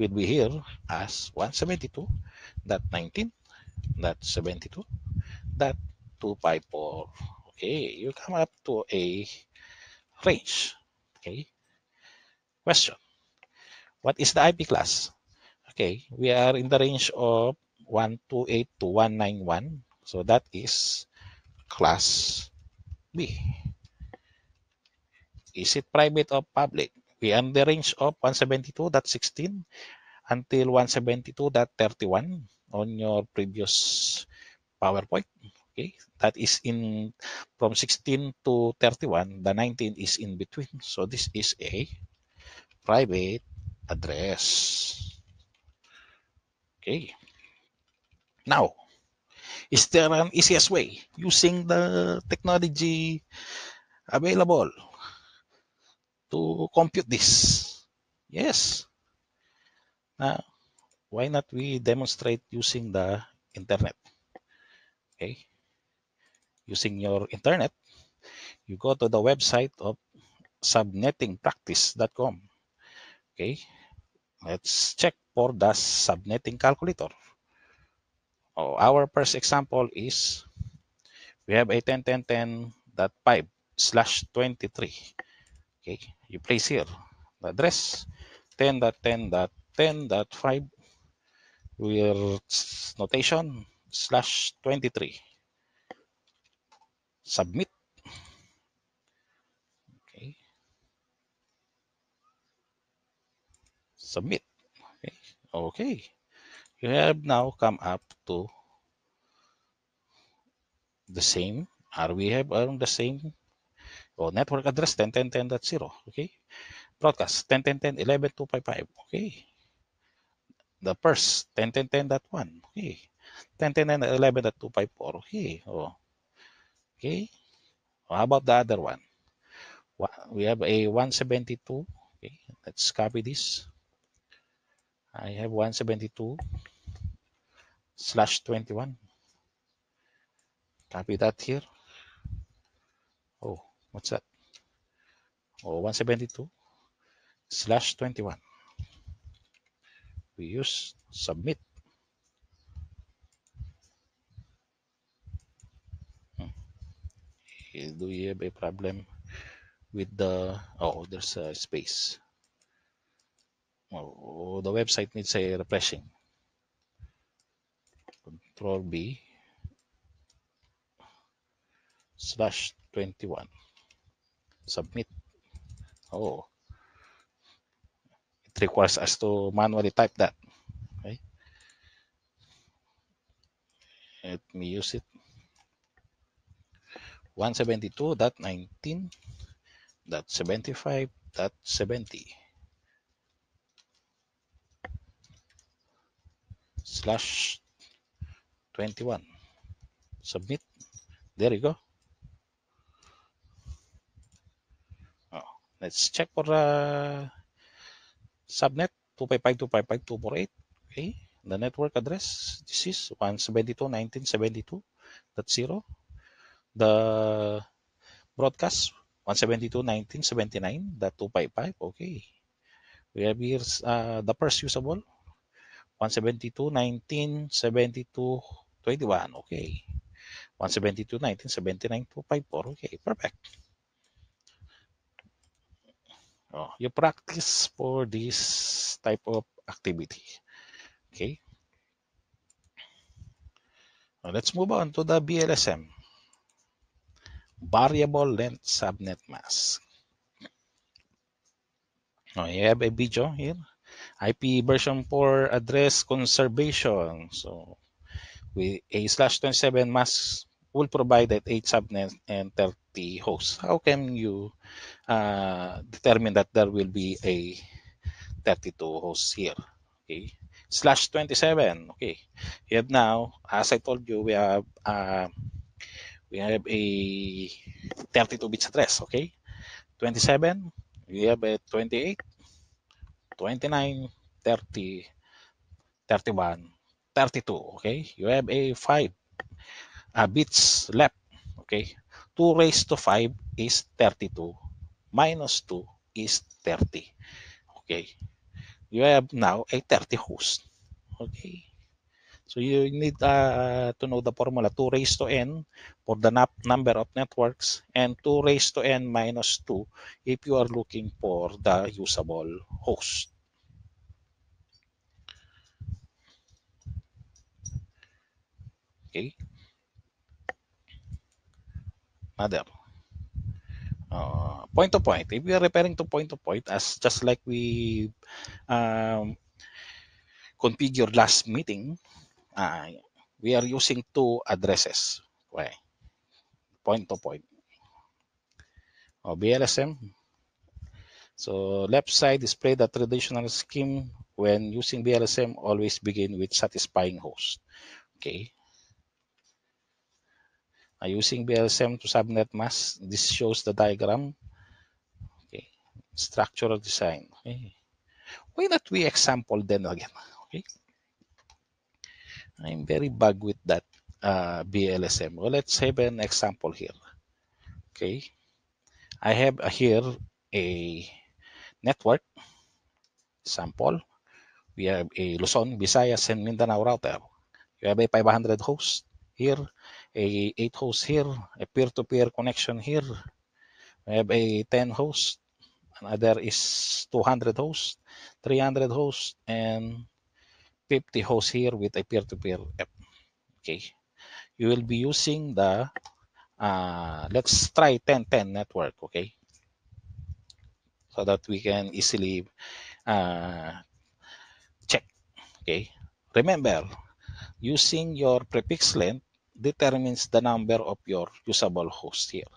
will be here as 172 dot 19 dot 72 dot 254 okay you come up to a range okay question what is the ip class okay we are in the range of 128 to 191 so that is class b is it private or public beyond the range of 172.16 until 172.31 on your previous PowerPoint. Okay, that is in from 16 to 31, the 19 is in between. So this is a private address. Okay. Now, is there an easiest way using the technology available to compute this. Yes. Now, why not we demonstrate using the internet? Okay. Using your internet, you go to the website of subnettingpractice.com. Okay. Let's check for the subnetting calculator. Oh, our first example is we have a 10 10 10 5 slash 23 okay you place here the address 10 dot 10 dot 10 dot 5 with notation slash 23 submit okay submit okay okay you have now come up to the same are we have earned the same O network address 10.10.10.0. Okay. Broadcast 10.10.10.11.255. Okay. The first one Okay. 10.10.11.254. Okay. Oh. Okay. How about the other one? We have a 172. Okay. Let's copy this. I have 172 slash 21. Copy that here. Oh, What's that? Oh, 172 slash 21. We use submit. Hmm. do we have a problem with the oh there's a space oh the website needs a refreshing control b slash 21 submit. Oh. It requires us to manually type that. Okay. Let me use it. 172.19.75.70 slash 21 submit there you go Let's check for uh, subnet 255.255.248. Okay. The network address, this is 172.1972.0. The broadcast, 172.1979.255. Okay. We have here uh, the first usable, 172.1972.21. Okay. 172.1979.254. Okay. Perfect. Oh, you practice for this type of activity. Okay. Now let's move on to the BLSM. Variable length subnet mask. Now you have a video here. IP version 4 address conservation. So with a slash 27 mask will provide that 8 subnets and 30 hosts. How can you uh, determine that there will be a 32 hosts here? Okay. Slash 27. Okay. You have now, as I told you, we have uh, we have a 32 bits address. Okay. 27. We have a 28, 29, 30, 31, 32. Okay. You have a 5 uh, bits left. Okay, 2 raised to 5 is 32 minus 2 is 30. Okay, you have now a 30 host. Okay, so you need uh, to know the formula 2 raised to n for the number of networks and 2 raised to n minus 2 if you are looking for the usable host. Okay, other uh, ah, ah, point to point if we are referring to point to point as just like we um, configured last meeting uh, we are using two addresses okay. point to point or oh, BLSM so left side display the traditional scheme when using BLSM always begin with satisfying host okay uh, using BLSM to subnet mask, this shows the diagram. Okay, structural design. Okay. Why not we example then again? Okay. I'm very bug with that uh, BLSM. Well, let's have an example here. Okay. I have here a network sample. We have a Luzon, Visayas, and Mindanao router. You have a 500 host here a 8 host here, a peer-to-peer -peer connection here. We have a 10 host, another is 200 host, 300 host, and 50 host here with a peer-to-peer -peer app. Okay, you will be using the uh, let's try 1010 network, okay, so that we can easily uh, check. Okay, remember using your prefix length determines the number of your usable host here.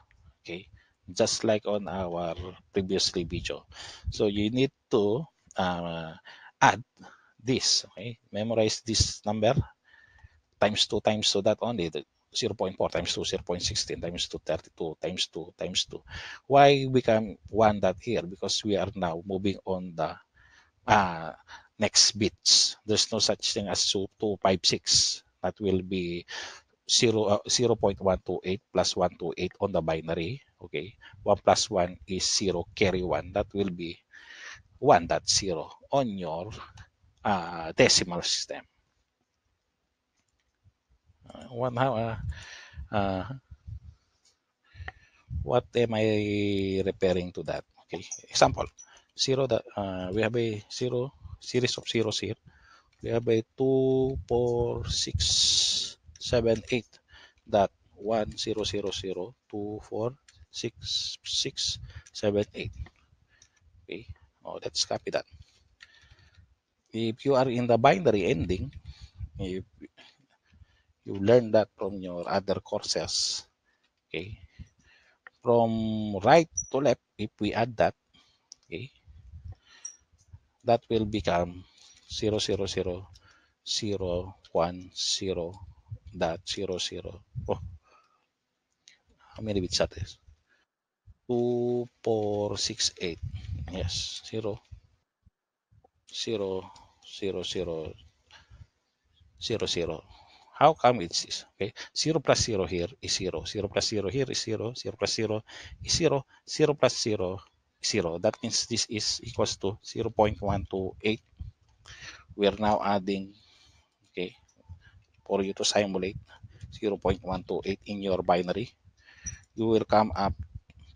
Okay, just like on our previously video. So you need to uh, add this. Okay, memorize this number times 2 times so that only the 0.4 times 2, 0.16 times 2, 32 times 2 times 2. Why we can one that here? Because we are now moving on the uh, next bits. There's no such thing as 6. That will be 0, uh, 0 0.128 plus 128 on the binary. Okay, 1 plus 1 is 0 carry 1. That will be 1.0 on your uh, decimal system. Uh, one hour. Uh, uh, what am I referring to that? Okay, example zero that uh, we have a zero series of zeros here. We have a two, four, six. 78.1000246678. Okay, oh, let's copy that. If you are in the binary ending, if you learn that from your other courses, okay, from right to left, if we add that, okay, that will become 0000101 that 0 0 oh how many bits that is 2 4 6 8 yes 0 0 0 0 0 0 how come it's this okay 0 plus 0 here is 0 0 plus 0 here is 0 0 plus 0 is 0 0 plus 0 is 0 that means this is equals to 0 0.128 we are now adding for you to simulate 0.128 in your binary, you will come up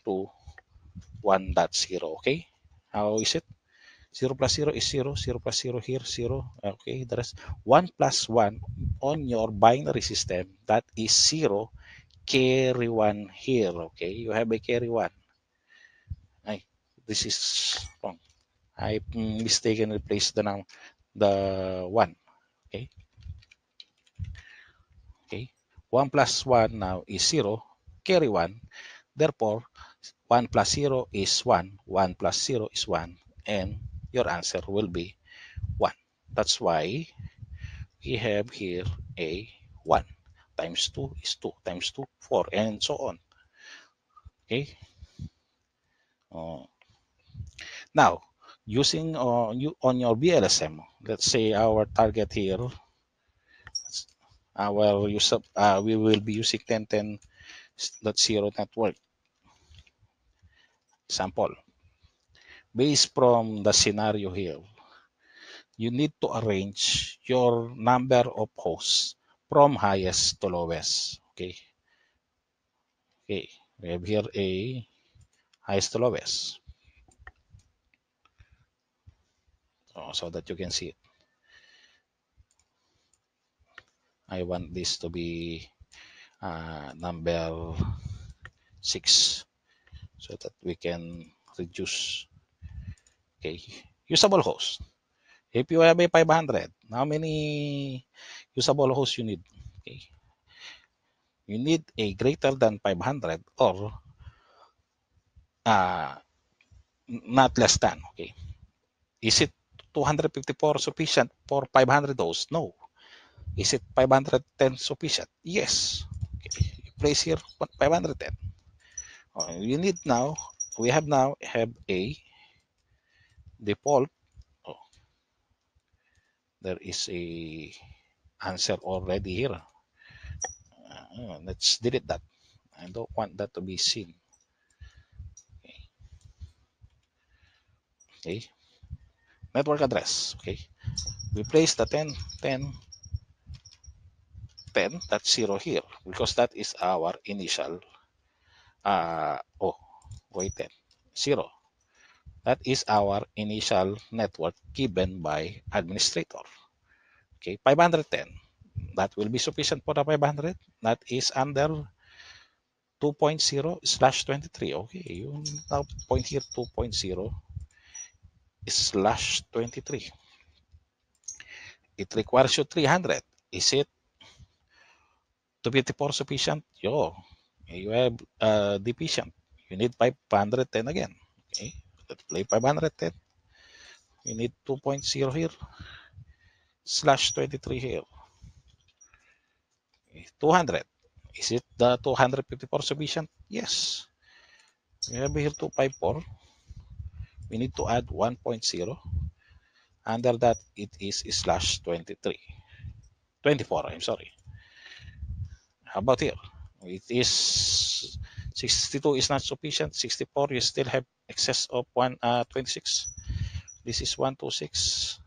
to 1.0. Okay? How is it? 0 plus 0 is 0. 0 plus 0 here, 0. Okay, the rest. 1 plus 1 on your binary system, that is 0. Carry 1 here. Okay, you have a carry 1. Ay, this is wrong. I mistakenly placed the, the 1. Okay. 1 plus 1 now is 0, carry 1. Therefore, 1 plus 0 is 1, 1 plus 0 is 1, and your answer will be 1. That's why we have here a 1 times 2 is 2 times 2 4 and so on okay uh, now using uh, you on your blsm let's say our target here our ah, use you uh, we will be using 1010.0 network sample based from the scenario here you need to arrange your number of hosts from highest to lowest okay okay we have here a highest to lowest so that you can see it I want this to be uh, number 6 so that we can reduce okay usable host if you have a 500 how many usable hosts you need okay you need a greater than 500 or uh, not less than okay is it 254 sufficient for 500 hosts no is it 510 sufficient? Yes. Okay. You place here 510. We You need now, we have now have a default. Oh, there is a answer already here. Uh, let's delete that. I don't want that to be seen. Okay. okay. Network address. Okay. We place the 10, 10 10, that's 0 here because that is our initial, uh, oh, wait 10, 0. That is our initial network given by administrator. Okay, 510. That will be sufficient for the 500. That is under 2.0 slash 23. Okay, you now point here 2.0 slash 23. It requires you 300. Is it to be support yo, you have uh, ah, deficient. You need 510 again. Okay, let's play 510. You need 2.0 here, slash 23 here. 200. Is it the 254 sufficient? Yes. We have here 254. We need to add 1.0. Under that, it is slash 23. 24, I'm sorry. about here? It is 62 is not sufficient. 64, you still have excess of 1, uh, 26. This is 126.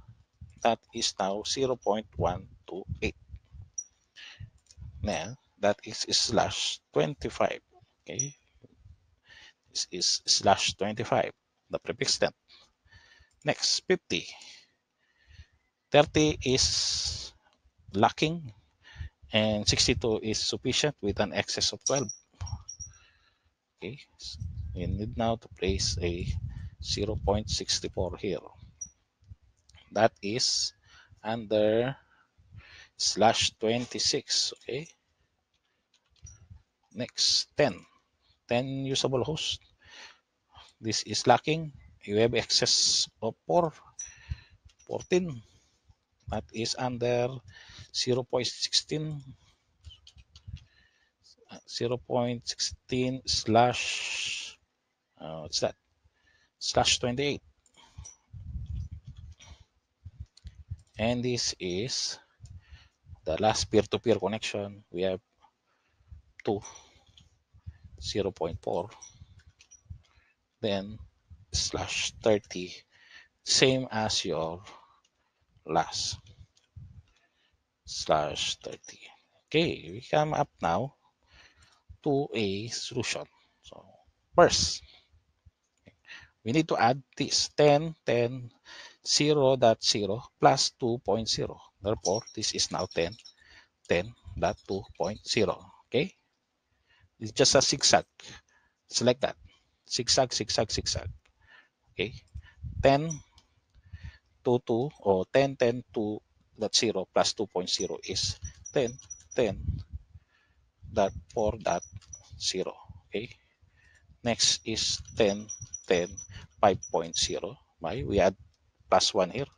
That is now 0 0.128. Now, that is slash 25. Okay. This is slash 25, the prefix 10. Next, 50. 30 is lacking and 62 is sufficient with an excess of 12 okay we need now to place a 0.64 here that is under slash 26 okay next 10 10 usable host this is lacking you have excess of 4 14 that is under 0.16 0.16 slash uh, what's that slash 28 and this is the last peer-to-peer -peer connection we have 2 0.4 then slash 30 same as your last slash 30. Okay, we come up now to a solution. So, first, we need to add this 10, 10, 0.0 plus 2.0. Therefore, this is now 10, 10.2.0. Okay? It's just a zigzag. Select that. Zigzag, zigzag, zigzag. Okay? 10, 2, 2, or 10, 10, 2, That 0 plus 2.0 is 10, 10 dot 4 dot 0. Okay. Next is 10, 10, 5.0. Why? We add plus 1 here.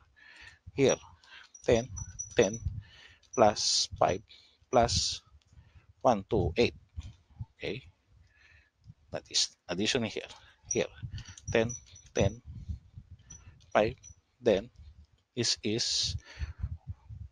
Here, 10, 10 plus 5 plus 1, 2, 8. Okay. That is addition here. Here, 10, 10, 5, then this is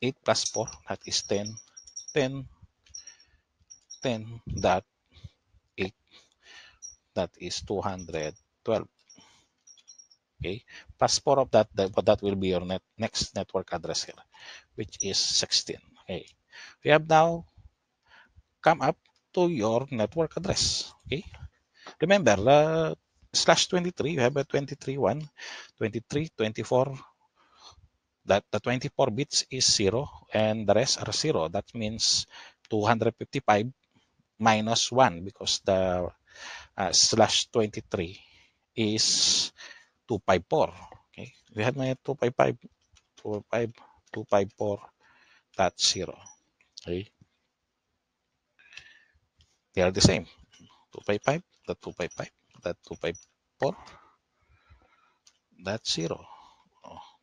8 plus 4, that is 10, 10, 10 dot 8, that is 212. Okay, plus 4 of that, that, that will be your net, next network address here, which is 16. Okay, we have now come up to your network address. Okay, remember, uh, slash 23, you have a 23 1, 23, 24, that the 24 bits is 0 and the rest are 0. That means 255 minus 1 because the uh, slash 23 is 254. Okay, we have 255, 255, 254 dot 0. Okay, they are the same 255, that 255, that 254, that 0.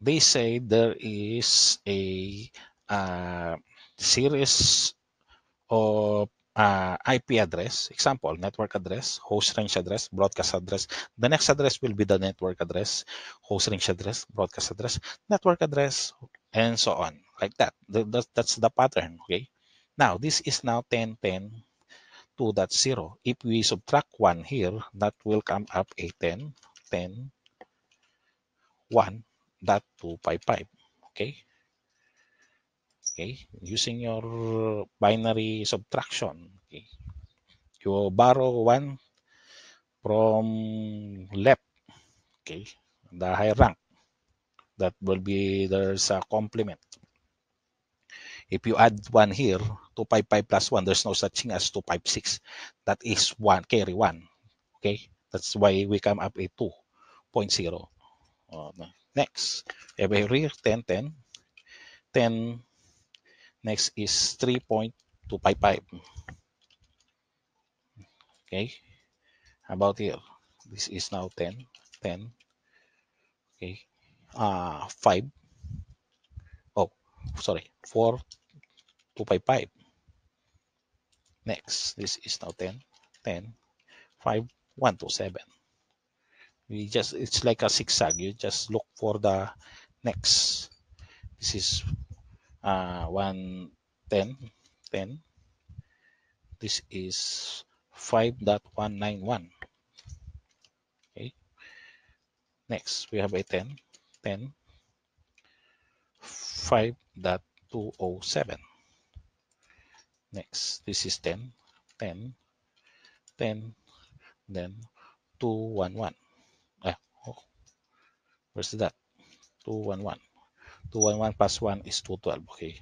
they say there is a uh, series of uh, IP address, example, network address, host range address, broadcast address. The next address will be the network address, host range address, broadcast address, network address, and so on, like that. That's the pattern, okay? Now, this is now that zero. If we subtract 1 here, that will come up a 10, 10, 1, that to PyPipe. Okay. Okay, using your binary subtraction. Okay. You borrow one from left. Okay, the high rank. That will be there's a complement. If you add one here, 255 plus 1, there's no such thing as 256. That is 1, carry 1. Okay, that's why we come up with 2.0. Oh, no. Next, every here 10, 10. 10 next is 3.255. Okay, about here, this is now 10, 10. Okay, uh, 5. Oh, sorry, 4, 255. Next, this is now 10, 10, 5, 1 to 7. We just it's like a zigzag you just look for the next this is uh 110 10 this is 5.191 okay next we have a 10 10 5.207 next this is 10 10 10 then 211 Where's that 211 211 plus 1 is 212 okay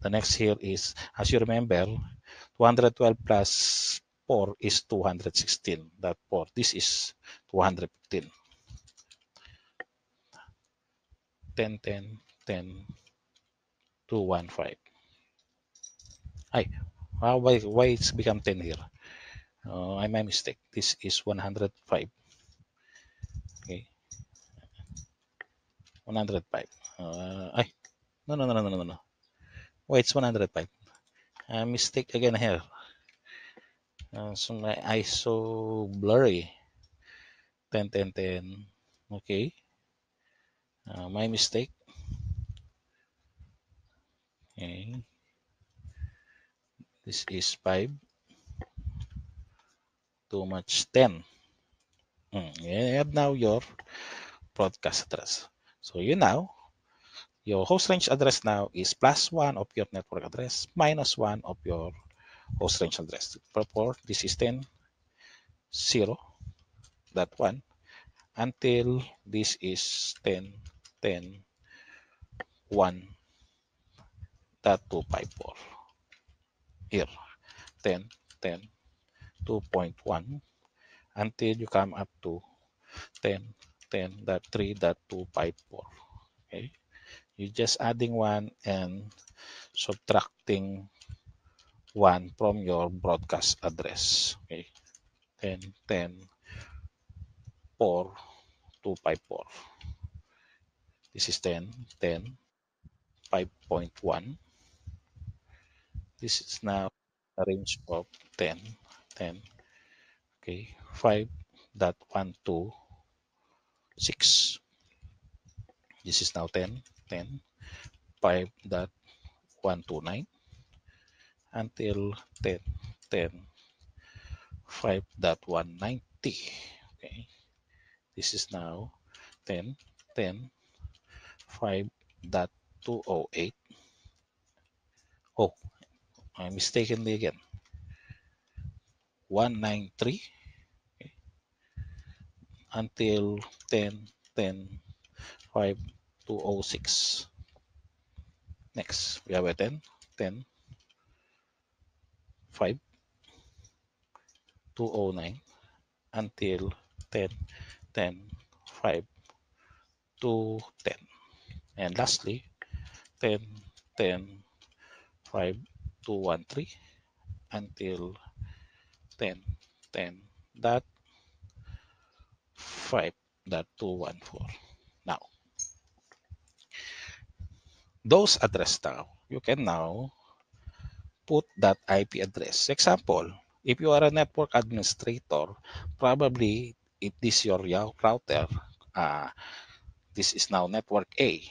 the next here is as you remember 212 plus 4 is 216 that 4 this is 215 10 10 10 215 hi why why it's become 10 here uh, I made mistake this is 105 105 uh, I, no no no no no no wait it's 105 uh, mistake again here uh, so my ISO blurry 10 10 10 okay uh, my mistake okay this is 5 too much 10 mm, now your broadcast address so you now, your host range address now is plus one of your network address minus one of your host range address. Therefore, this is 10, 0, that one, until this is 10, 10, 1, that four Here, 10, 10, 2.1, until you come up to 10, 10 dot 3 dot 2 pi 4 okay you're just adding one and subtracting one from your broadcast address okay 10 10 4 2 pi 4 this is 10 10 5.1 this is now a range of 10 10 okay two. 6 this is now 10 10 5 dot 1 2 9 until 10 10 5 dot 190 okay this is now 10 10 5 dot 208 oh, oh i mistakenly again 193 until 10 10 5 206 next we have a 10 10 5 209 until 10 10 5 2 10 and lastly 10 10 5 to 1 3 until 10 10 dot 5.214. Now, those address now, you can now put that IP address. Example, if you are a network administrator, probably if this your router, uh, this is now network A.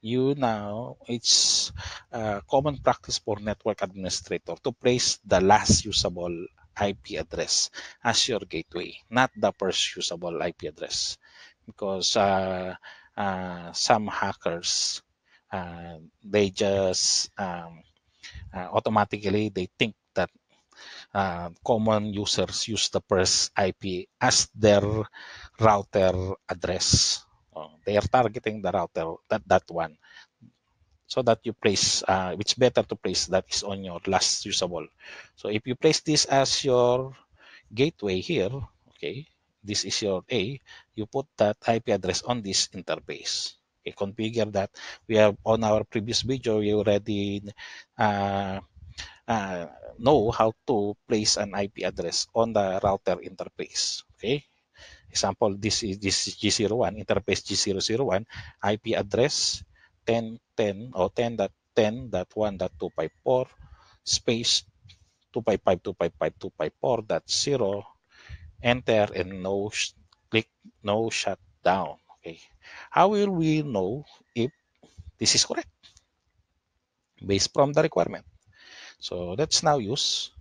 You now, it's uh, common practice for network administrator to place the last usable IP address as your gateway, not the usable IP address. Because uh, uh, some hackers, uh, they just um, uh, automatically they think that uh, common users use the first IP as their router address. Oh, they are targeting the router, that, that one. so that you place uh, which better to place that is on your last usable so if you place this as your gateway here okay this is your a you put that ip address on this interface okay configure that we have on our previous video we already uh, uh, know how to place an ip address on the router interface okay example this is this is g01 interface g001 ip address 10, 10 or 10 dot 10 dot 1 dot 2 by 4 space 2 by 5, 2 by 5, 2 by 4 dot 0 enter and no click no shutdown okay how will we know if this is correct based from the requirement so let's now use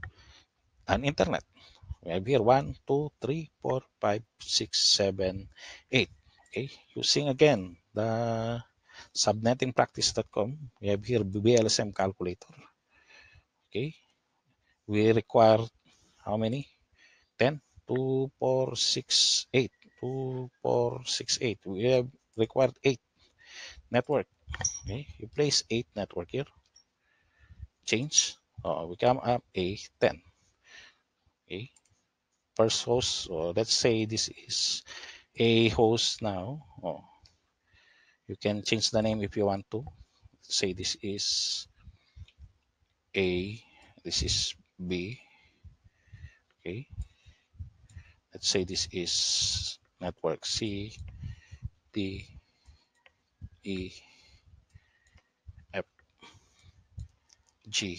an internet we have here 1 2 3 4 5 6 7 8 okay using again the subnettingpractice.com. We have here BLSM calculator. Okay. We require how many? 10, 2, 4, 6, 8. 2, 4, 6, 8. We have required 8 network. Okay. You place 8 network here. Change. Uh, we come up a 10. Okay. First host, let's say this is a host now. Oh, you can change the name if you want to say this is a this is b okay let's say this is network c d e f g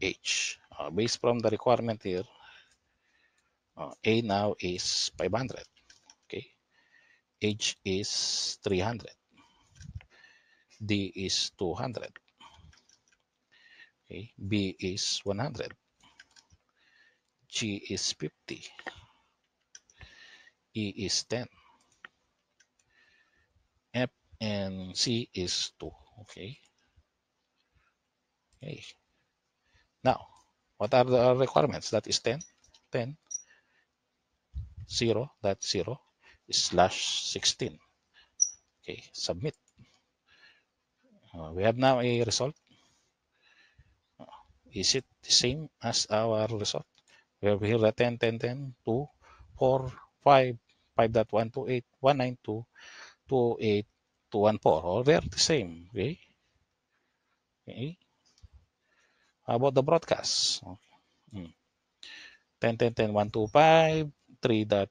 h uh, based from the requirement here uh, a now is 500 H is 300. D is 200. Okay. B is 100. G is 50. E is 10. F and C is 2. Okay. Okay. Now, what are the requirements? That is 10, 10, 0, that's 0, slash 16. Okay, submit. Uh, we have now a result. Uh, is it the same as our result? We have here the 10, 10, 10, 2, 4, 5, 5.1 to 192, 28, 214. All they are the same. Okay. Okay. How about the broadcast? Okay. Hmm. 10, 10, 10, 125, 3.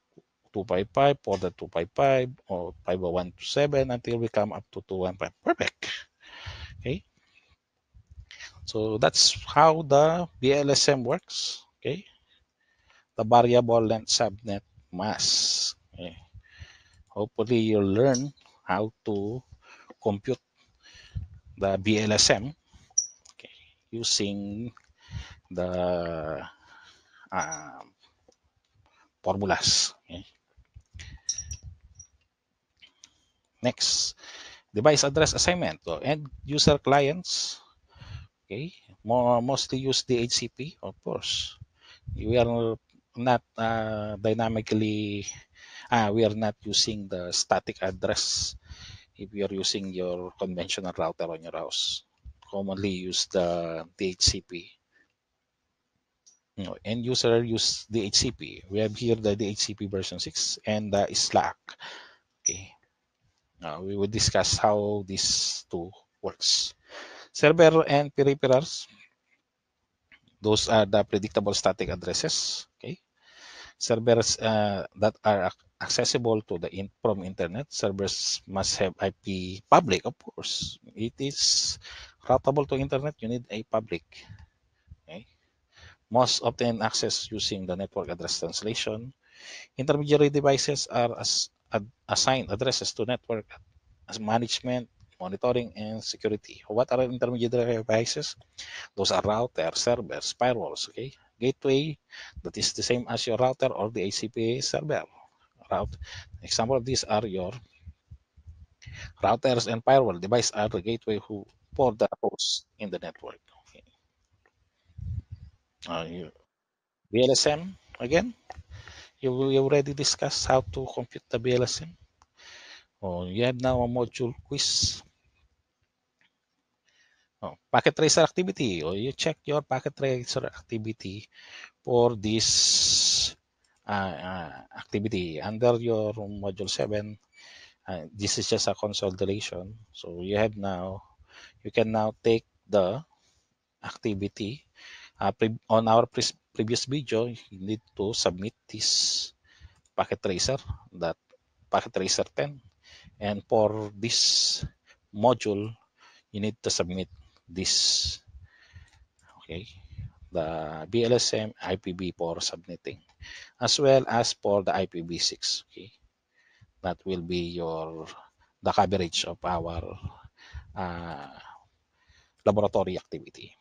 2 pi 5 or the 2 by 5 or 5 by 1 to 7 until we come up to 2 1 5. Perfect. Okay. So that's how the BLSM works. Okay. The variable length subnet mask. Okay. Hopefully you learn how to compute the BLSM okay, using the uh, formulas. Next, device address assignment or end user clients. Okay, More, mostly use DHCP, of course. We are not uh, dynamically, uh, we are not using the static address if you are using your conventional router on your house. Commonly use the DHCP. No, end user use DHCP. We have here the DHCP version 6 and the Slack. Okay. Uh, we will discuss how these two works. Server and peripherals, those are the predictable static addresses, okay? Servers uh, that are accessible to the in from internet, servers must have IP public, of course. It is routable to internet, you need a public, okay? Most obtain access using the network address translation. Intermediary devices are as Assigned addresses to network as management, monitoring, and security. What are intermediary devices? Those are routers, servers, firewalls, okay? Gateway, that is the same as your router or the ACP server. Route. Example of these are your routers and firewall device are the gateway who port the host in the network. Okay. Uh, you. VLSM again, you, we already discussed how to compute the BLSM. Oh, you have now a module quiz. Oh, packet tracer activity. oh, you check your packet tracer activity for this uh, uh, activity under your module 7. Uh, this is just a consolidation. So you have now, you can now take the activity uh, on our previous video, you need to submit this packet tracer, that packet tracer 10. And for this module, you need to submit this. Okay. The BLSM IPv 4 submitting, as well as for the IPv6. Okay. That will be your the coverage of our uh, laboratory activity.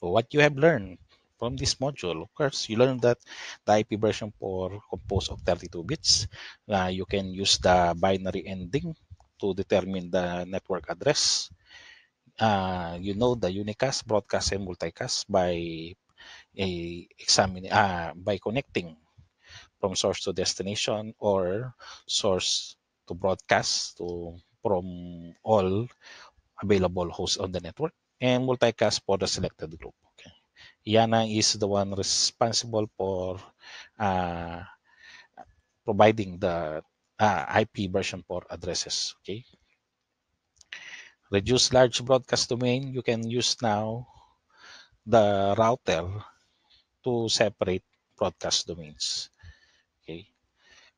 what you have learned from this module. Of course, you learned that the IP version 4 composed of 32 bits. Uh, you can use the binary ending to determine the network address. Uh, you know the unicast, broadcast, and multicast by examining uh, by connecting from source to destination or source to broadcast to from all available hosts on the network and multicast for the selected group. Okay. Yana is the one responsible for uh, providing the uh, IP version for addresses. Okay. Reduce large broadcast domain. You can use now the router to separate broadcast domains. Okay.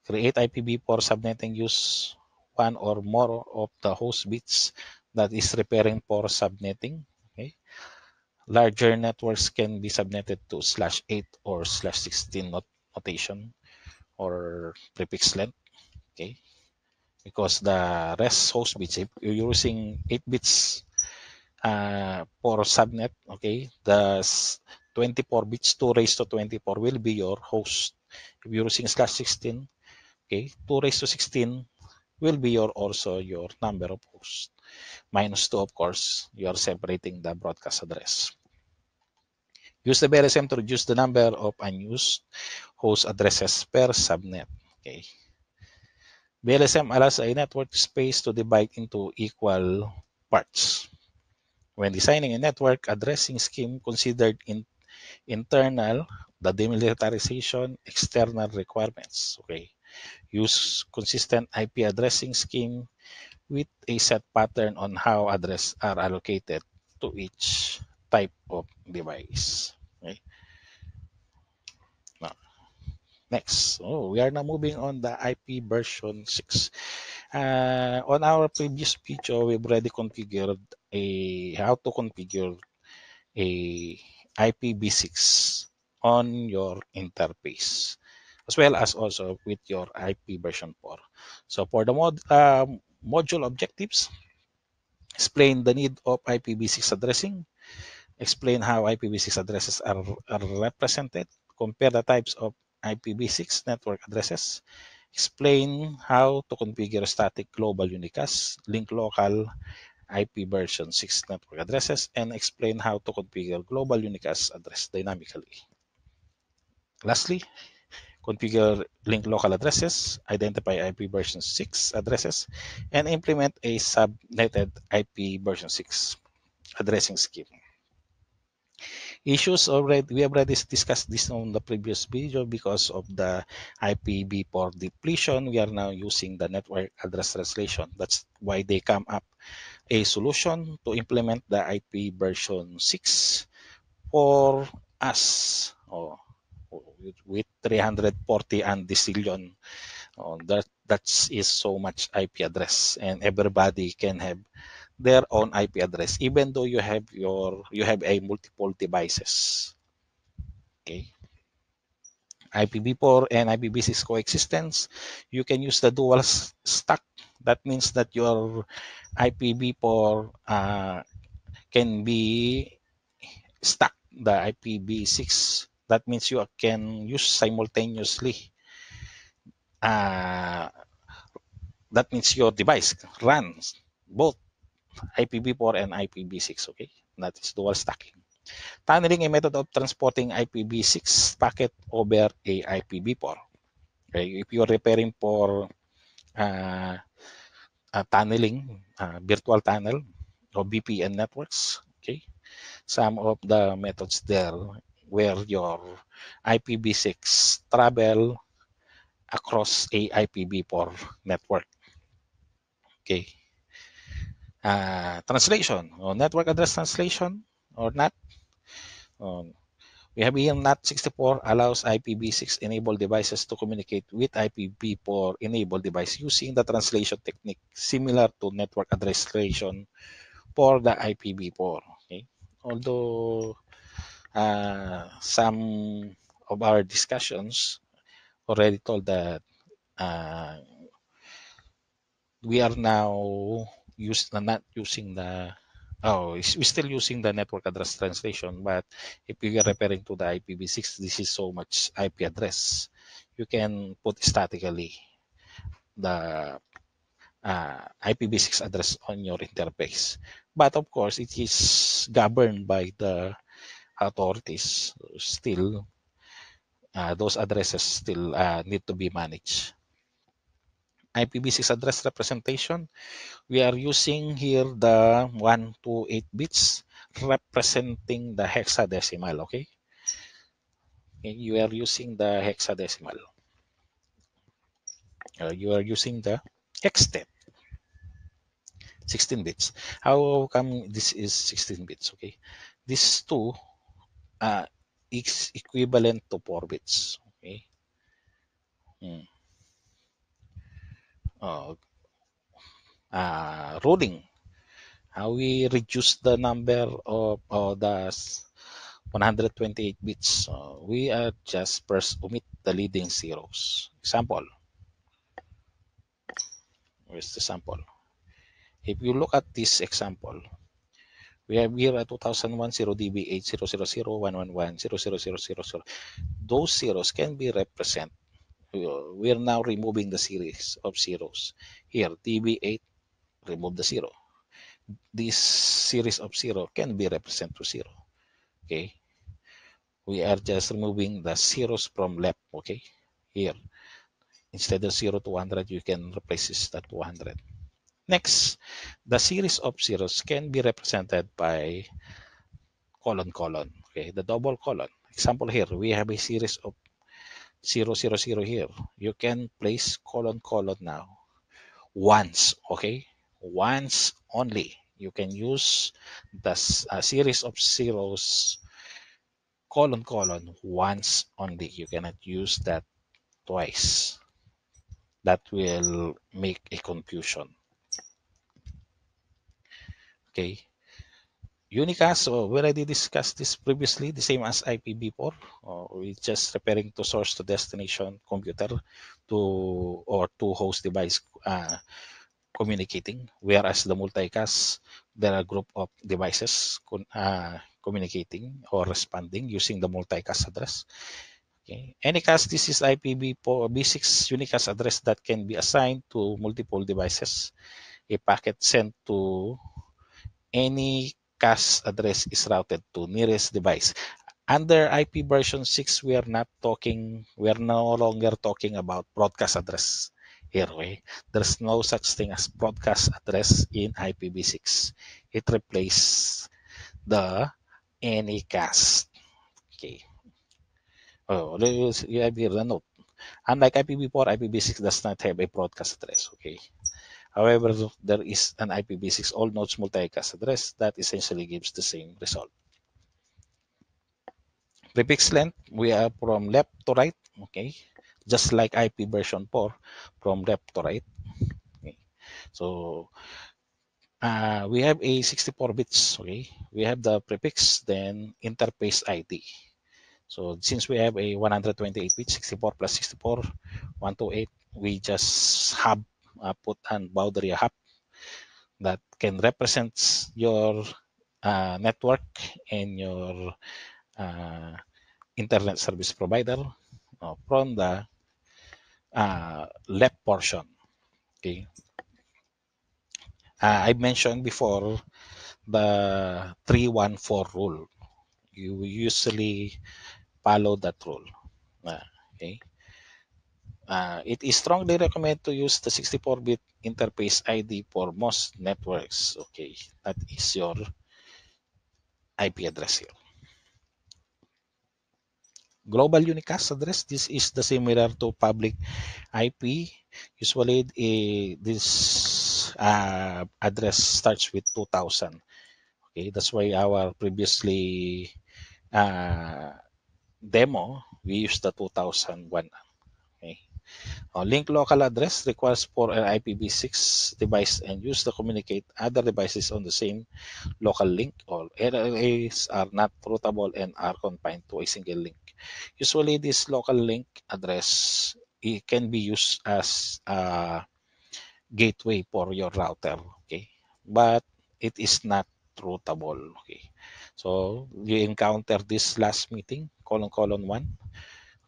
Create IPv4 subnetting use one or more of the host bits that is repairing for subnetting larger networks can be subnetted to slash 8 or slash 16 not notation or prefix length okay because the rest host bits if you're using 8 bits uh, for subnet okay the 24 bits 2 raised to 24 will be your host if you're using slash 16 okay 2 raised to 16 will be your also your number of hosts Minus 2, of course, you are separating the broadcast address. Use the BLSM to reduce the number of unused host addresses per subnet. Okay. BLSM allows a network space to divide into equal parts. When designing a network addressing scheme, considered in internal, the demilitarization, external requirements. Okay. Use consistent IP addressing scheme with a set pattern on how address are allocated to each type of device. Okay. Now, next, oh, we are now moving on the IP version 6. Uh, on our previous video, we've already configured a how to configure a IPv6 on your interface as well as also with your IP version 4. So for the mod, um, module objectives, explain the need of IPv6 addressing, explain how IPv6 addresses are, are represented, compare the types of IPv6 network addresses, explain how to configure static global unicast, link local IP version 6 network addresses, and explain how to configure global unicast address dynamically. Lastly, configure link local addresses, identify IP version 6 addresses, and implement a subnetted IP version 6 addressing scheme. Issues already, we already discussed this on the previous video because of the IPv4 depletion, we are now using the network address translation. That's why they come up a solution to implement the IP version 6 for us. Oh, with 340 and decision. Oh, that that is so much IP address, and everybody can have their own IP address, even though you have your you have a multiple devices. Okay. IPv4 and IPv6 coexistence, you can use the dual stack. That means that your IPv4 uh, can be stacked. The IPv6 that means you can use simultaneously. Uh, that means your device runs both IPv4 and IPv6, okay? That is dual stacking. Tunneling a method of transporting IPv6 packet over a IPv4. Okay, if you are repairing for uh, tunneling, uh, virtual tunnel, or VPN networks, okay, some of the methods there where your IPv6 travel across a IPv4 network. Okay. Uh, translation or oh, network address translation or NAT. Um, oh, we have here NAT64 allows IPv6 enabled devices to communicate with IPv4 enabled device using the translation technique similar to network address translation for the IPv4. Okay? Although uh, some of our discussions already told that uh, we are now use, not using the oh we're still using the network address translation but if we are referring to the ipv6 this is so much ip address you can put statically the uh, ipv6 address on your interface but of course it is governed by the authorities still uh, those addresses still uh, need to be managed. IPv6 address representation, we are using here the 128 bits representing the hexadecimal, okay? And you are using the hexadecimal. Uh, you are using the hexstep, 16 bits. How come this is 16 bits, okay? These two uh, is equivalent to 4 bits. Okay. Hmm. Oh, uh, ruling. How we reduce the number of or the 128 bits. Uh, we are just first omit the leading zeros. Example. Where's the sample? If you look at this example, we have here a 2001 0DB8 8 Those zeros can be represented. Uh, we are now removing the series of zeros. Here, DB8, remove the zero. This series of zero can be represented to zero. Okay. We are just removing the zeros from left. Okay. Here, instead of 0 to 100, you can replace this to 200. Next, the series of zeros can be represented by colon colon. Okay, the double colon. Example here, we have a series of 0, 0, 0 here. You can place colon colon now once, okay? Once only. You can use the uh, series of zeros colon colon once only. You cannot use that twice. That will make a confusion. Okay. Unicast, so oh, we already discussed this previously, the same as IPv4. we're just referring to source to destination computer to or to host device uh, communicating, whereas the multicast, there are group of devices uh, communicating or responding using the multicast address. Okay. Anycast, this is IPv4 B 6 unicast address that can be assigned to multiple devices. A packet sent to any CAS address is routed to nearest device. Under IP version 6, we are not talking, we are no longer talking about broadcast address here. Okay? There's no such thing as broadcast address in IPv6. It replaces the any CAS. Okay. Oh, you have here the note. Unlike IPv4, IPv6 does not have a broadcast address. Okay. However, there is an IPv6 all nodes multicast address that essentially gives the same result. Prefix length, we are from left to right, okay? Just like IP version 4, from left to right. Okay. So uh, we have a 64 bits, okay? We have the prefix, then interface ID. So since we have a 128 bit, 64 plus 64, 128, we just have uh, put an boundary hub that can represent your uh, network and your uh, internet service provider from the uh, left portion. Okay. Uh, I mentioned before the 314 rule. You usually follow that rule. Uh, okay. Uh, it is strongly recommended to use the 64-bit interface ID for most networks. Okay, that is your IP address here. Global unicast address, this is the similar to public IP. Usually, uh, this uh, address starts with 2000. Okay, that's why our previously ah, demo, we used the 2001 uh, link local address requires for an IPv6 device and use to communicate other devices on the same local link. All LLAs are not routable and are confined to a single link. Usually, this local link address it can be used as a gateway for your router. Okay, but it is not routable. Okay, so you encounter this last meeting colon colon one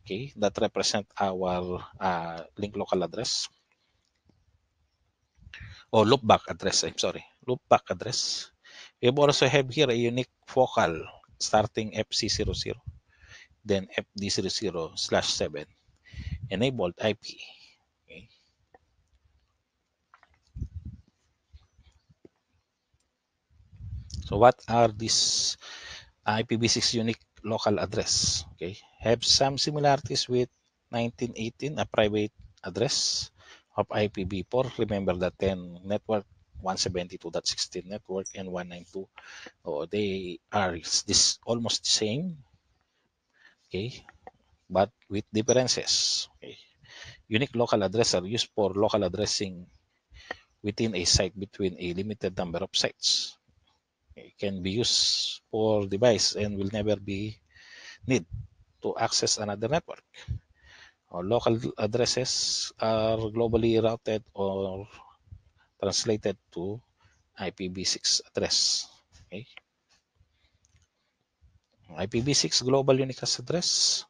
okay, that represent our uh, link local address or oh, loopback address, I'm eh, sorry, loopback address. We also have here a unique focal starting FC00, then FD00 slash 7, enabled IP. So what are these IPv6 unique local address. Okay, have some similarities with 1918, a private address of IPv4. Remember the 10 network, 172.16 network, and 192. Oh, they are this almost the same. Okay, but with differences. Okay. Unique local address are used for local addressing within a site between a limited number of sites. can be used for device and will never be need to access another network. local addresses are globally routed or translated to IPv6 address. Okay. IPv6 global unicast address,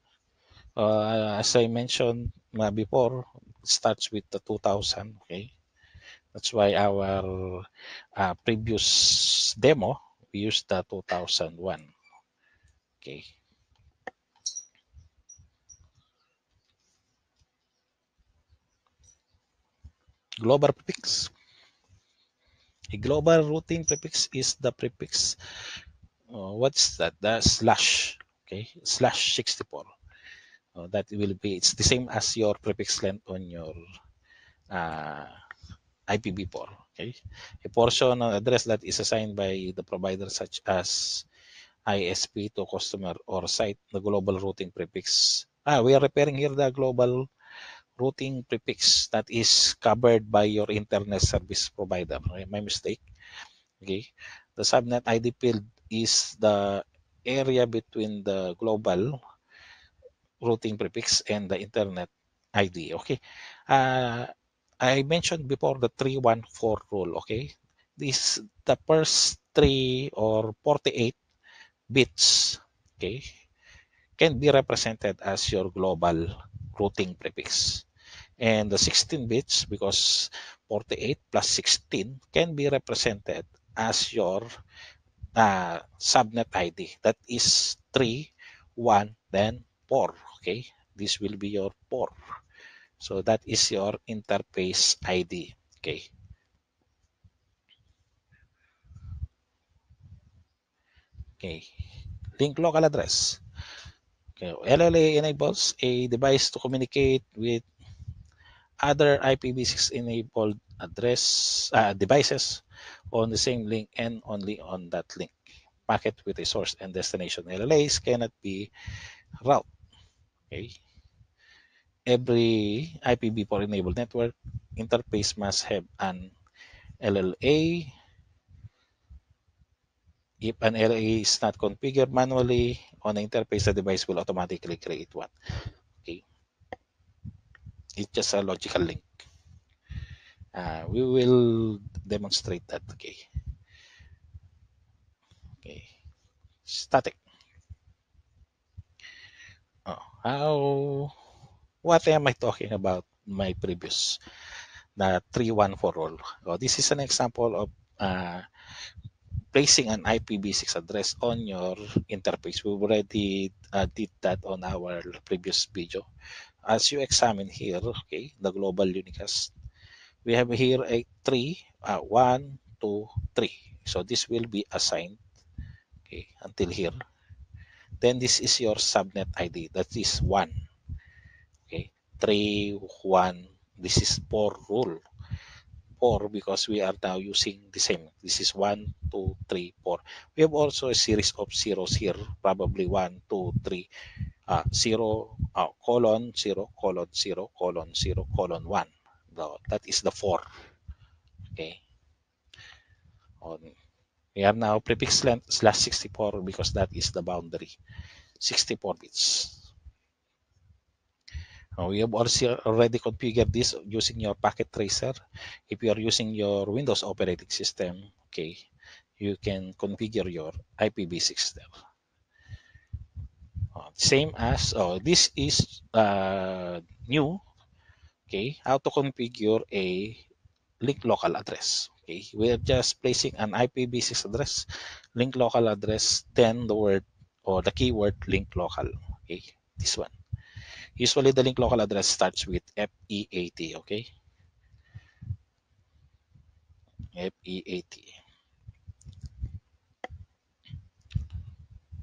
uh, as I mentioned uh, before, starts with the 2000. Okay, that's why our uh, previous demo, we used the 2001. Okay. Global prefix. A global routing prefix is the prefix, uh, what's that? The slash, okay, slash 64. Uh, that will be, it's the same as your prefix length on your uh, IPv4. Okay, a portion of address that is assigned by the provider, such as ISP to customer or site, the global routing prefix. Ah, we are repairing here the global routing prefix that is covered by your internet service provider. my mistake. Okay, the subnet ID field is the area between the global routing prefix and the internet ID. Okay. Uh, I mentioned before the 314 rule, okay? This the first 3 or 48 bits, okay, can be represented as your global routing prefix. And the 16 bits, because 48 plus 16 can be represented as your uh, subnet ID. That is 3, 1, then 4, okay? This will be your 4. So that is your interface ID. Okay. Okay. Link local address. Okay. LLA enables a device to communicate with other IPv6 enabled address uh, devices on the same link and only on that link. Packet with a source and destination LLAs cannot be routed. Okay every IPv4 enabled network interface must have an LLA. If an LLA is not configured manually on the interface, the device will automatically create one. Okay. It's just a logical link. Uh, we will demonstrate that. Okay. Okay. Static. Oh, how What am I talking about my previous na 3-1 for all? So this is an example of uh, placing an IPv6 address on your interface. We already uh, did that on our previous video. As you examine here, okay, the global unicast, we have here a 3, uh, 1, 2, 3. So this will be assigned okay, until here. Then this is your subnet ID, that is 1. 3, 1. This is 4 rule. 4 because we are now using the same. This is one, two, three, four. We have also a series of zeros here, probably one, two, three, zero uh, 0, uh, colon, 0, colon, 0, colon, 0, colon, 1. that is the 4. Okay. On, we have now prefix length slash 64 because that is the boundary. 64 bits. We you have also already configured this using your packet tracer. If you are using your Windows operating system, okay, you can configure your IPv6 there. Uh, same as, oh, this is uh, new, okay, how to configure a link local address. Okay, we are just placing an IPv6 address, link local address, then the word or the keyword link local. Okay, this one. Usually the link local address starts with FEAT, okay? FEAT.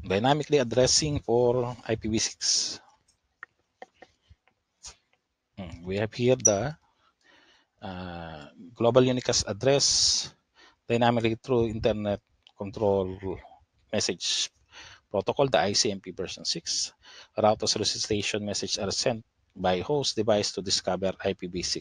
Dynamically addressing for IPv6. Hmm, we have here the uh, global unicast address dynamically through internet control message protocol, the ICMP version 6 route solicitation messages are sent by host device to discover IPv6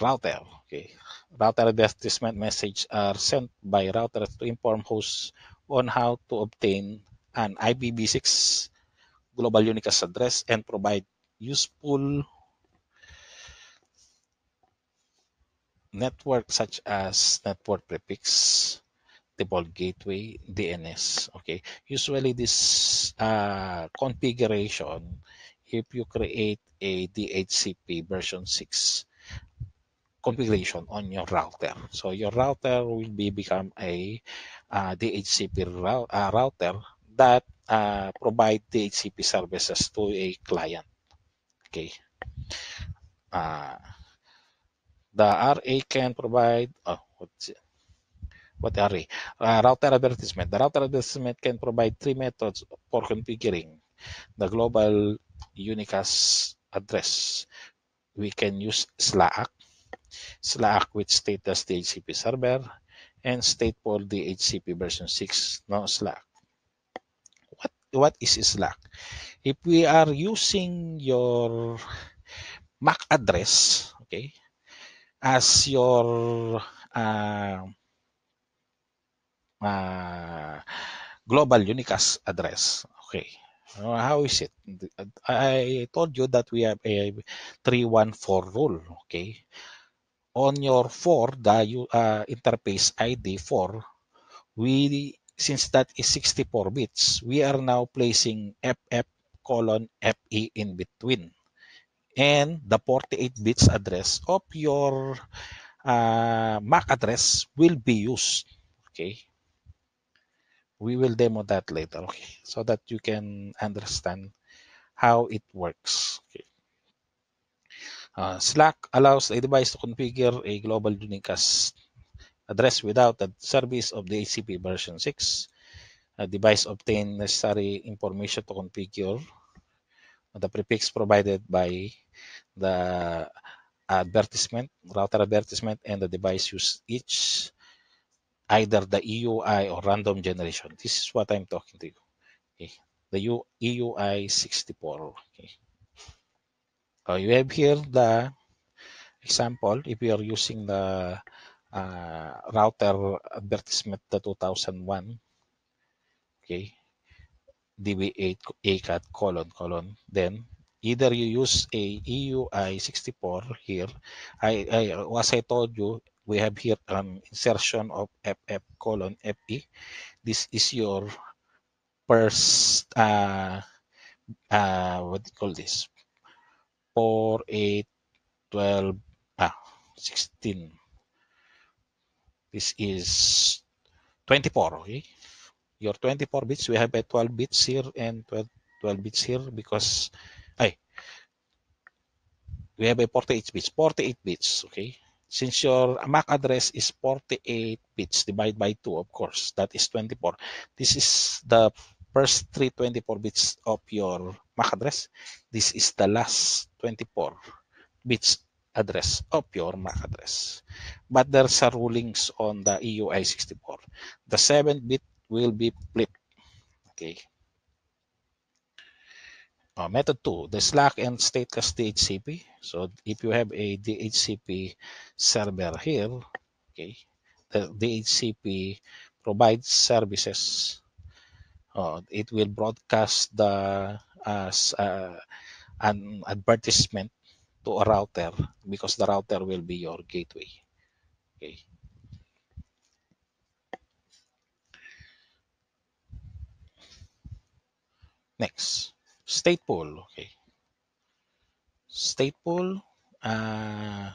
router. Okay. Router advertisement messages are sent by router to inform hosts on how to obtain an IPv6 global unique address and provide useful network such as network prefix detectable gateway DNS. Okay, usually this uh, configuration, if you create a DHCP version 6 configuration on your router, so your router will be become a uh, DHCP uh, router that uh, provide DHCP services to a client. Okay. Uh, the RA can provide, oh, what's it? What array? Uh, router advertisement. The router advertisement can provide three methods for configuring the global unicast address. We can use SLAAC, SLAAC which state DHCP the HCP server, and stateful DHCP the HCP version 6, no SLAAC. What, what is SLAAC? If we are using your MAC address, okay, as your uh, global unique address. Okay. Uh, how is it? I told you that we have a 314 rule. Okay. On your 4, the uh, interface ID 4, we since that is 64 bits, we are now placing FF colon FE in between and the 48 bits address of your uh, MAC address will be used. Okay we will demo that later okay so that you can understand how it works okay uh, slack allows a device to configure a global unicast address without the service of the ACP version 6 a device obtain necessary information to configure the prefix provided by the advertisement router advertisement and the device use each either the EUI or random generation. This is what I'm talking to you. Okay. The U EUI 64. Okay. So uh, you have here the example if you are using the uh, router advertisement the 2001. Okay. DB8 ACAT colon colon. Then either you use a EUI 64 here. I, I as I told you, we have here an insertion of FF colon FE. This is your first, uh, uh, what do you call this? 4, 8, 12, ah, 16. This is 24, okay? Your 24 bits, we have a 12 bits here and 12, 12 bits here because, hey, we have a 48 bits, 48 bits, okay? since your MAC address is 48 bits divided by 2, of course, that is 24. This is the first 324 bits of your MAC address. This is the last 24 bits address of your MAC address. But there's a rulings on the EUI64. The 7th bit will be flipped. Okay uh, method 2, the Slack and Statecast DHCP. So if you have a DHCP server here, okay, the DHCP provides services. Uh, it will broadcast the as uh, an advertisement to a router because the router will be your gateway. Okay. Next. state pool. Okay. State pool. Uh,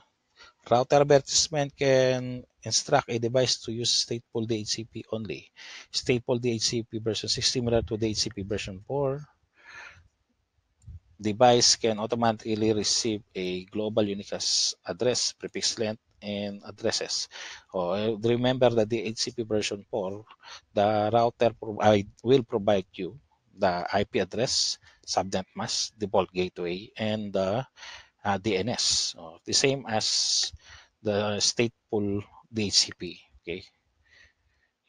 router advertisement can instruct a device to use stateful DHCP only. Stateful DHCP version 6 similar to DHCP version 4. Device can automatically receive a global unicast address, prefix length, and addresses. Oh, eh, remember that the DHCP version 4, the router will provide you the IP address, Subnet the Bolt gateway, and the uh, DNS. So the same as the stateful DHCP. Okay,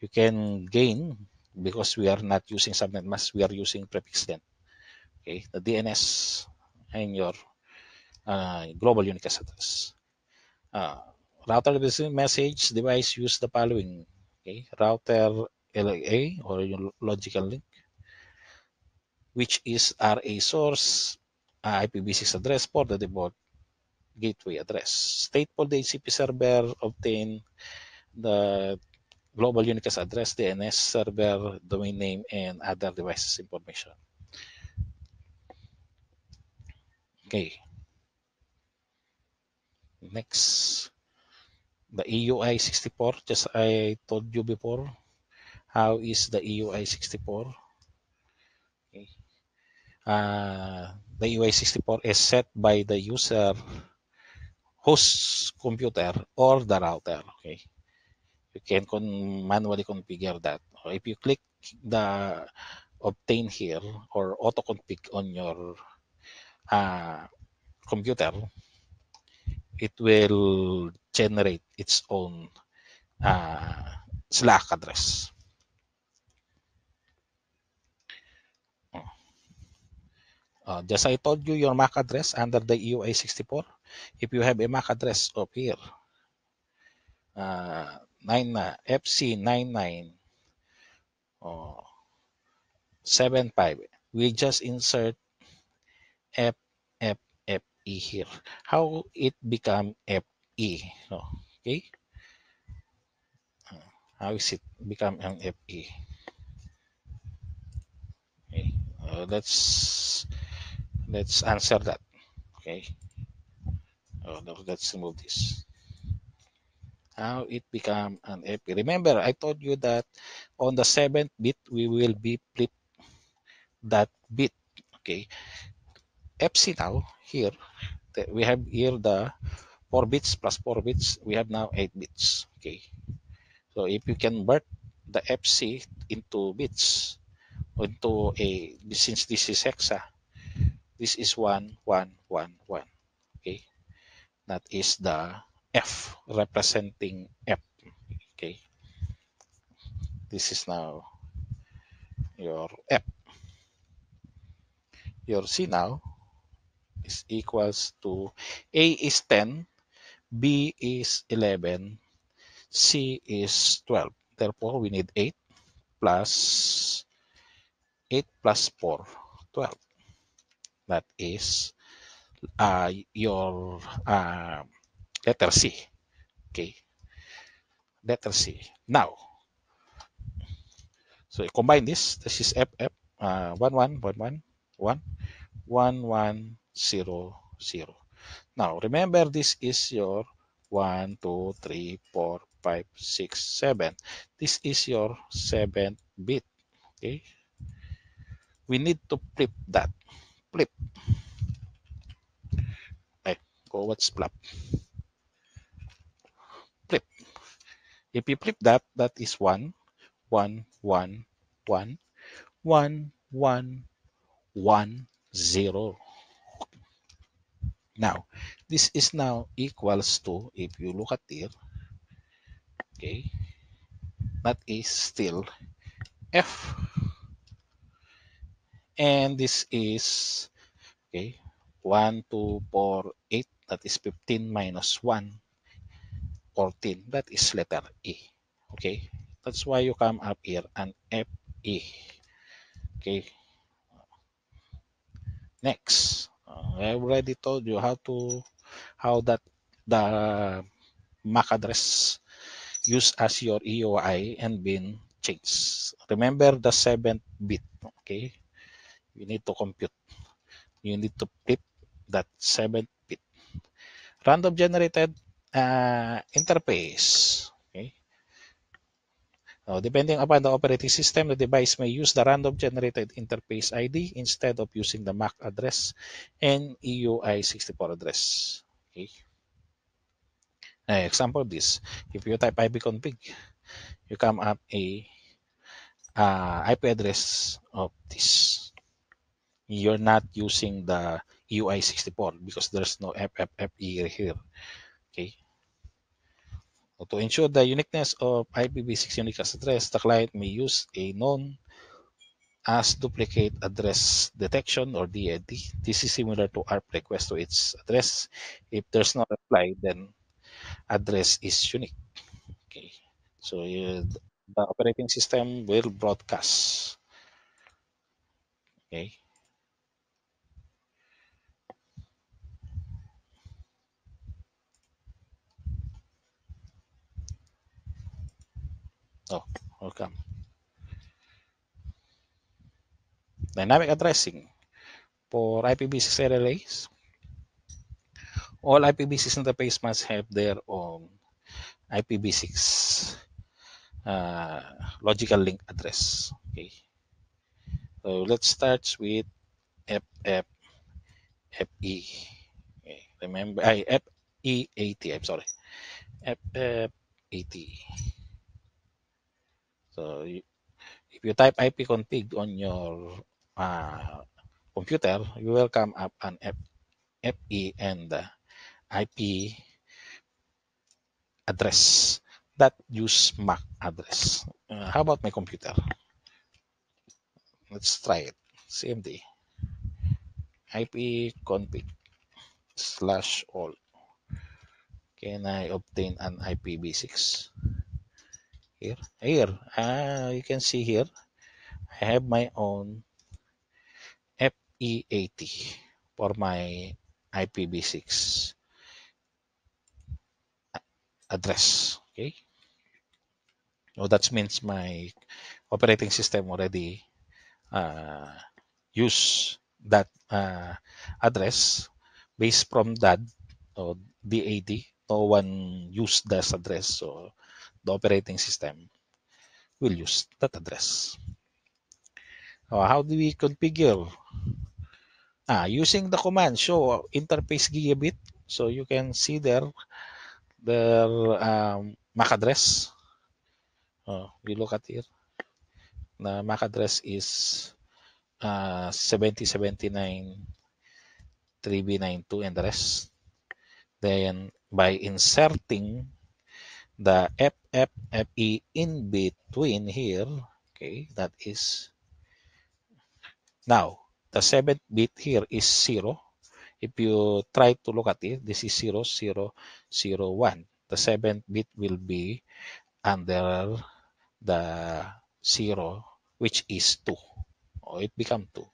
you can gain because we are not using subnet mask, we are using prefix then. Okay, the DNS and your uh, global unique address. Uh, router message device use the following. Okay, router LA or your logical link which is RA source, IPv6 address, port, the default gateway address. Stateful the HCP server obtain the global unicast address, DNS server, domain name, and other devices information. Okay. Next, the EUI 64, just I told you before, how is the EUI 64? uh, the UA64 is set by the user host computer or the router. Okay, you can con manually configure that. Or if you click the obtain here or auto config on your uh, computer, it will generate its own uh, Slack address. Uh, just I told you your MAC address under the EUA64. If you have a MAC address up here, uh, nine, uh, FC99 oh, uh, 75, we just insert FFFE here. How it become FE? Oh, okay. Uh, how is it become an FE? Okay. Uh, let's answer that okay oh no, let's remove this how it become an FP remember I told you that on the seventh bit we will be flip that bit okay FC now here we have here the 4 bits plus 4 bits we have now 8 bits okay so if you can convert the FC into bits into a since this is hexa this is 1 1 1 1 okay that is the f representing f okay this is now your f your c now is equals to a is 10 b is 11 c is 12 therefore we need 8 plus 8 plus 4 12 that is uh, your uh, letter C. Okay, letter C. Now, so you combine this. This is F F uh, 0. Now remember, this is your one two three four five six seven. This is your seventh bit. Okay, we need to flip that flip like what's flop flip if you flip that that is one one one one one one one zero now this is now equals to if you look at it okay that is still f And this is, okay, 1, 2, 4, 8. That is 15 minus 1, 14. That is letter E. Okay, that's why you come up here and e Okay. Next, uh, I already told you how to, how that the MAC address use as your EOI and bin change. Remember the seventh bit, okay? you need to compute. You need to flip that 7 bit. Random generated uh, interface. Okay. Now, depending upon the operating system, the device may use the random generated interface ID instead of using the MAC address and EUI64 address. Okay. Now, example this, if you type ipconfig, you come up a uh, IP address of this you're not using the UI64 because there's no FFFE here. Okay. So to ensure the uniqueness of IPv6 unique address, the client may use a known as duplicate address detection or DAD. This is similar to ARP request to its address. If there's no reply, then address is unique. Okay. So the operating system will broadcast. Okay. Oh, welcome. Dynamic addressing for IPv6 LLAs. All IPv6 interface must have their own IPv6 uh, logical link address. Okay. So let's start with FF FE. Okay. Remember, I FEAT. I'm sorry, FFAT. So if you type ipconfig on your uh, computer, you will come up an FE and uh, IP address that use MAC address. Uh, how about my computer? Let's try it. CMD IP config slash all. Can I obtain an IPv6? here here ah, you can see here I have my own FE80 for my IPv6 address okay so that means my operating system already uh, use that uh, address based from that or so DAD no one used this address so the operating system will use that address. So how do we configure? Ah, using the command show interface gigabit. So you can see there the um, MAC address. Oh, we look at here. The MAC address is uh, 7079 3B92 address. Then by inserting the F F F E in between here. Okay, that is now the seventh bit here is zero. If you try to look at it, this is zero zero zero one. The seventh bit will be under the zero, which is two. Or oh, it become two.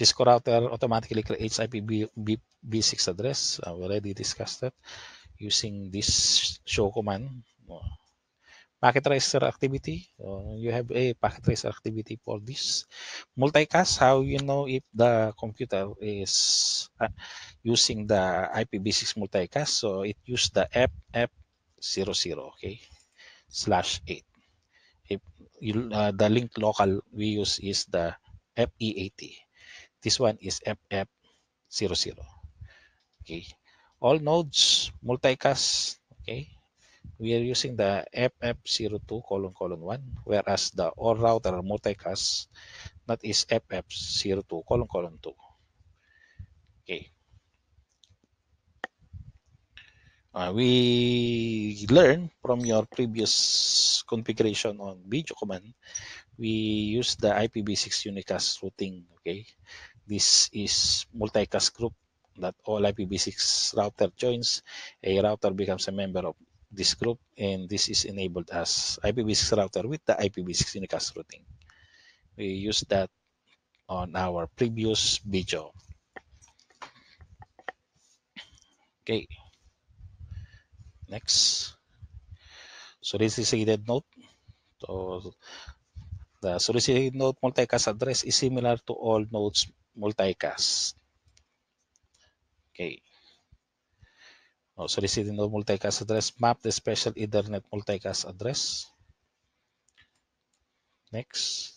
Cisco router automatically creates IPv6 address. I already discussed that using this show command. Packet tracer activity. Uh, you have a packet tracer activity for this. Multicast, how you know if the computer is uh, using the IPv6 multicast. So it used the FF00, okay, slash 8. If you, uh, the link local we use is the FE80. This one is FF00. Okay. All nodes multicast. Okay. We are using the FF02 colon colon 1, whereas the all router multicast that is FF02 colon colon 2. Okay. Uh, we learned from your previous configuration on video command, we use the IPv6 unicast routing, okay? This is multicast group that all IPv6 router joins. A router becomes a member of this group and this is enabled as IPv6 router with the IPv6 unicast routing. We used that on our previous video. Okay, next. So this is a dead node. So the solicited node multicast address is similar to all nodes multicast. Okay. Also receiving the multicast address, map the special Ethernet multicast address. Next.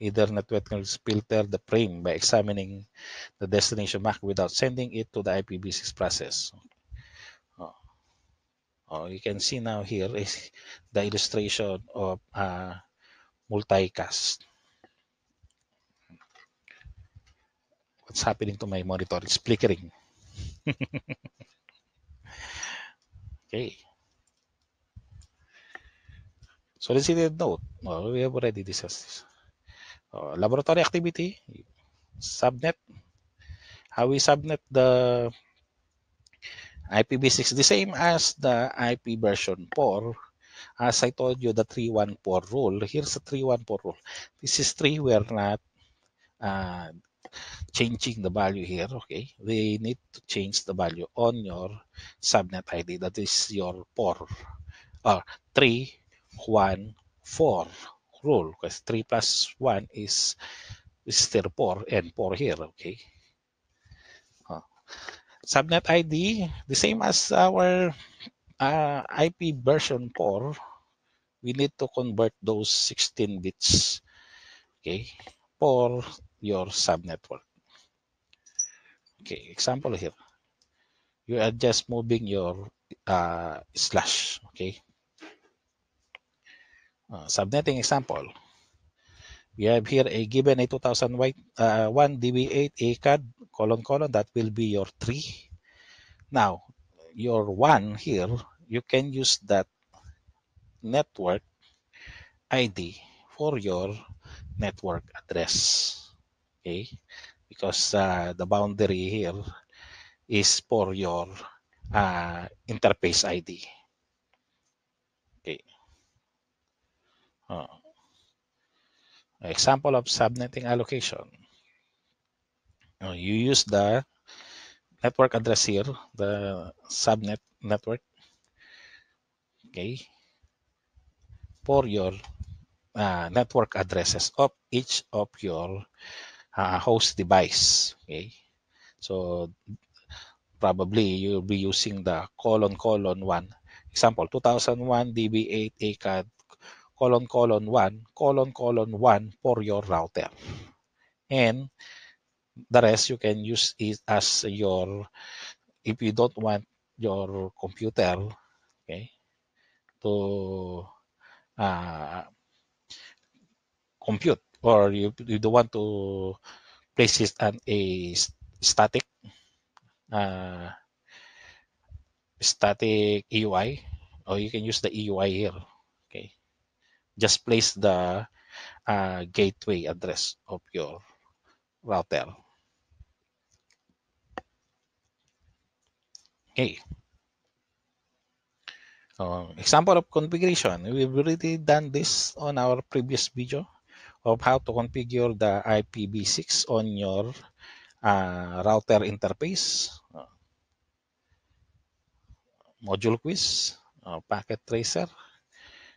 Ethernet web filter the frame by examining the destination MAC without sending it to the IPv6 process. Oh. oh you can see now here is the illustration of uh, multicast. what's happening to my monitor. It's flickering. okay. So let's see the note. Oh, we have already discussed this. Oh, laboratory activity, subnet. How we subnet the IPv6, the same as the IP version 4. As I told you, the 314 rule. Here's the 314 rule. This is 3. were not uh, changing the value here, okay, we need to change the value on your subnet ID. That is your four or uh, three, one, four rule because three plus one is is still four and four here, okay. Uh, subnet ID, the same as our uh, IP version 4, we need to convert those 16 bits okay for your subnetwork. Okay, example here. You are just moving your uh, slash, okay? Uh, subnetting example. We have here a given a 2001 uh, DB8 A card colon colon that will be your tree. Now, your one here, you can use that network ID for your network address okay eh? because uh, the boundary here is for your uh, interface ID okay oh. example of subnetting allocation you use the network address here the subnet network okay for your uh, network addresses of each of your uh, host device. Okay, so probably you'll be using the colon colon one. Example 2001 DB8 ACAD colon colon one colon colon one for your router, and the rest you can use it as your if you don't want your computer okay to uh, compute or you, you don't want to place it on a static uh, static EUI or you can use the EUI here okay just place the uh, gateway address of your router okay um, example of configuration we've already done this on our previous video of how to configure the IPv6 on your uh, router interface. module quiz, uh, packet tracer.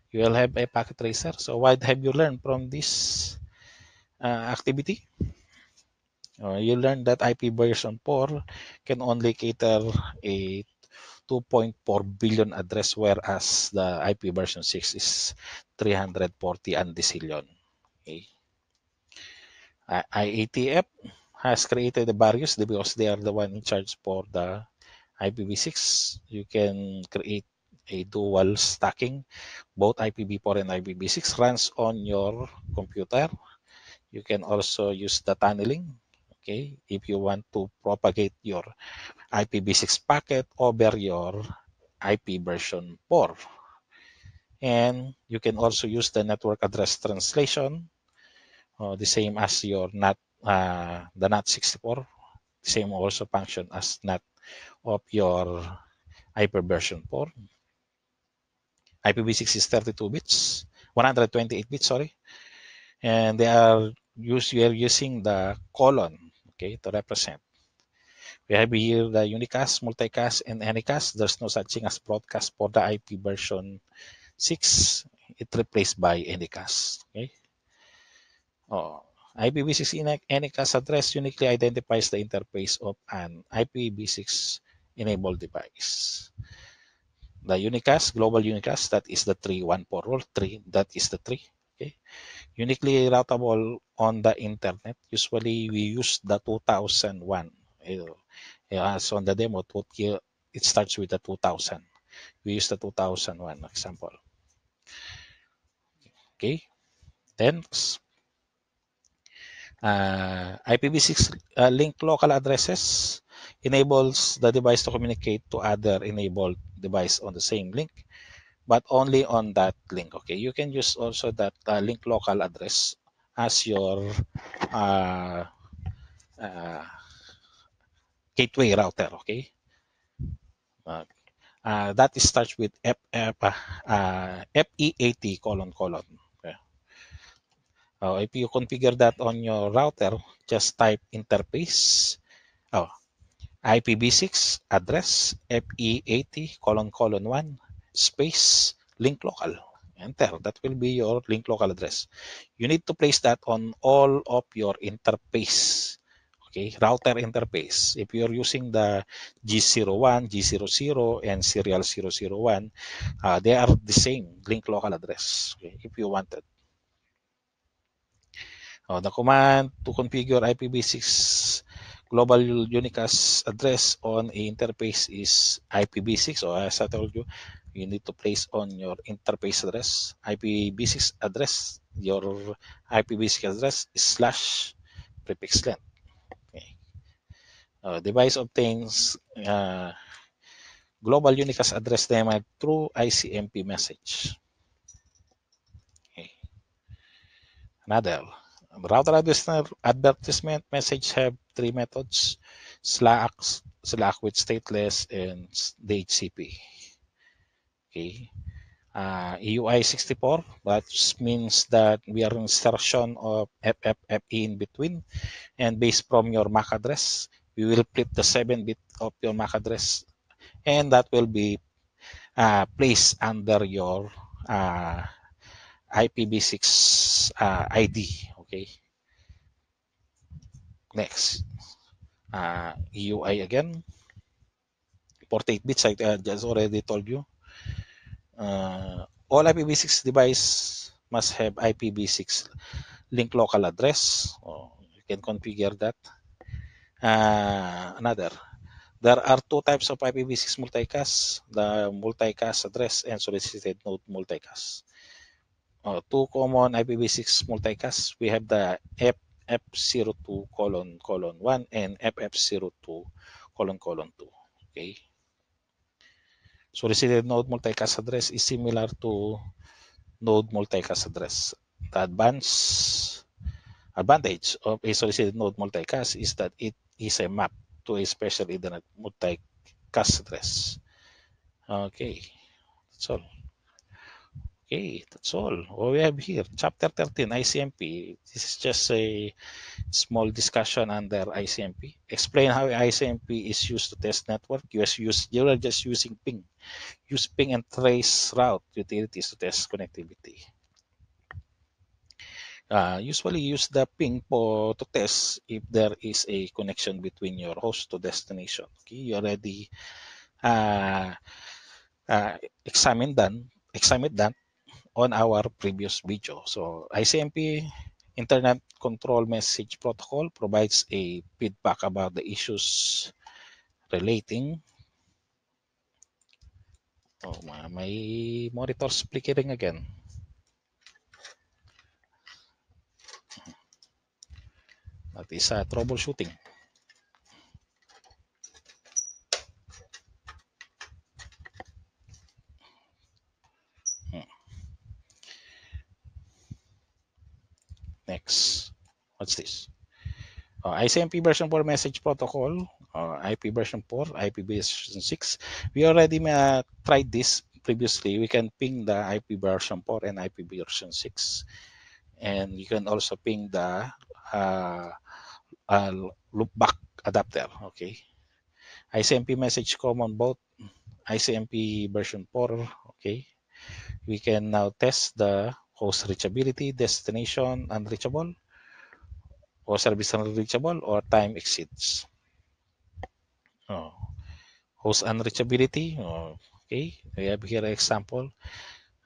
You will have a packet tracer. So what have you learned from this uh, activity? Uh, you learned that IP version 4 can only cater a 2.4 billion address whereas the IP version 6 is 340 and decillion. Okay. Uh, IATF has created the barriers because they are the one in charge for the IPv6. You can create a dual stacking. Both IPv4 and IPv6 runs on your computer. You can also use the tunneling. Okay, if you want to propagate your IPv6 packet over your IP version 4. And you can also use the network address translation, uh, the same as your NAT, uh, the NAT64, same also function as NAT of your hyperversion 4. IPv6 is 32 bits, 128 bits, sorry. And they are used, we are using the colon, okay, to represent. We have here the unicast, multicast, and anycast. There's no such thing as broadcast for the IP version 6, it replaced by e anycast. Okay? Oh, IPv6 e anycast address uniquely identifies the interface of an IPv6 enabled device. The unicast, global unicast, that is the 314 that is the 3. Okay? Uniquely routable on the internet, usually we use the 2001. As on the demo, it starts with the 2000. We use the 2001 example. Okay, thanks. Uh, IPv6 uh, link local addresses enables the device to communicate to other enabled device on the same link, but only on that link. Okay, you can use also that uh, link local address as your uh, uh, gateway router. Okay. Uh, Uh, that starts with F, F, uh, ah, ah, FEAT colon colon. Okay. Uh, if you configure that on your router, just type interface oh, IPv6 address FEAT colon colon 1 space link local. Enter. That will be your link local address. You need to place that on all of your interface okay, router interface. If you're using the G01, G00, and serial 001, uh, they are the same link local address okay, if you wanted. Uh, the command to configure IPv6 global unicast address on a interface is IPv6. So as I told you, you need to place on your interface address, IPv6 address, your IPv6 address is slash prefix length. Uh, device obtains uh, ah, global unicast address them through ICMP message. Okay. Another router advertisement message have three methods: Slack, Slack with stateless, and DHCP. Okay. Uh, ah, EUI 64, that means that we are insertion of FFFE in between and based from your MAC address, you will flip the 7 bit of your MAC address and that will be uh, placed under your uh, IPv6 uh, ID. Okay. Next, uh, EUI again. 48 bits, I uh, just already told you. Uh, all IPv6 device must have IPv6 link local address. Oh, you can configure that uh, another. There are two types of IPv6 multicast, the multicast address and solicited node multicast. Uh, two common IPv6 multicast: we have the FF02 colon colon 1 and FF02 colon colon 2. Okay. Solicited node multicast address is similar to node multicast address. The advance advantage of a solicited node multicast is that it is a map to a special Ethernet multicast address. Okay, that's all. Okay, that's all. What we have here, Chapter 13, ICMP. This is just a small discussion under ICMP. Explain how ICMP is used to test network. You are just using ping. Use ping and trace route utilities to test connectivity uh, usually use the ping for to test if there is a connection between your host to destination. Okay, you already uh, uh, examined that examined that on our previous video. So ICMP Internet Control Message Protocol provides a feedback about the issues relating. Oh, my, my monitor's flickering again. At isa, troubleshooting. Next. What's this? Uh, oh, ICMP version 4 message protocol or oh, IP version 4, IP version 6. We already uh, tried this previously. We can ping the IP version 4 and IP version 6. And you can also ping the uh, uh, loopback adapter. Okay. ICMP message common both ICMP version 4. Okay. We can now test the host reachability, destination unreachable, or service unreachable, or time exceeds. Oh. Host unreachability. Oh. Okay. We have here an example.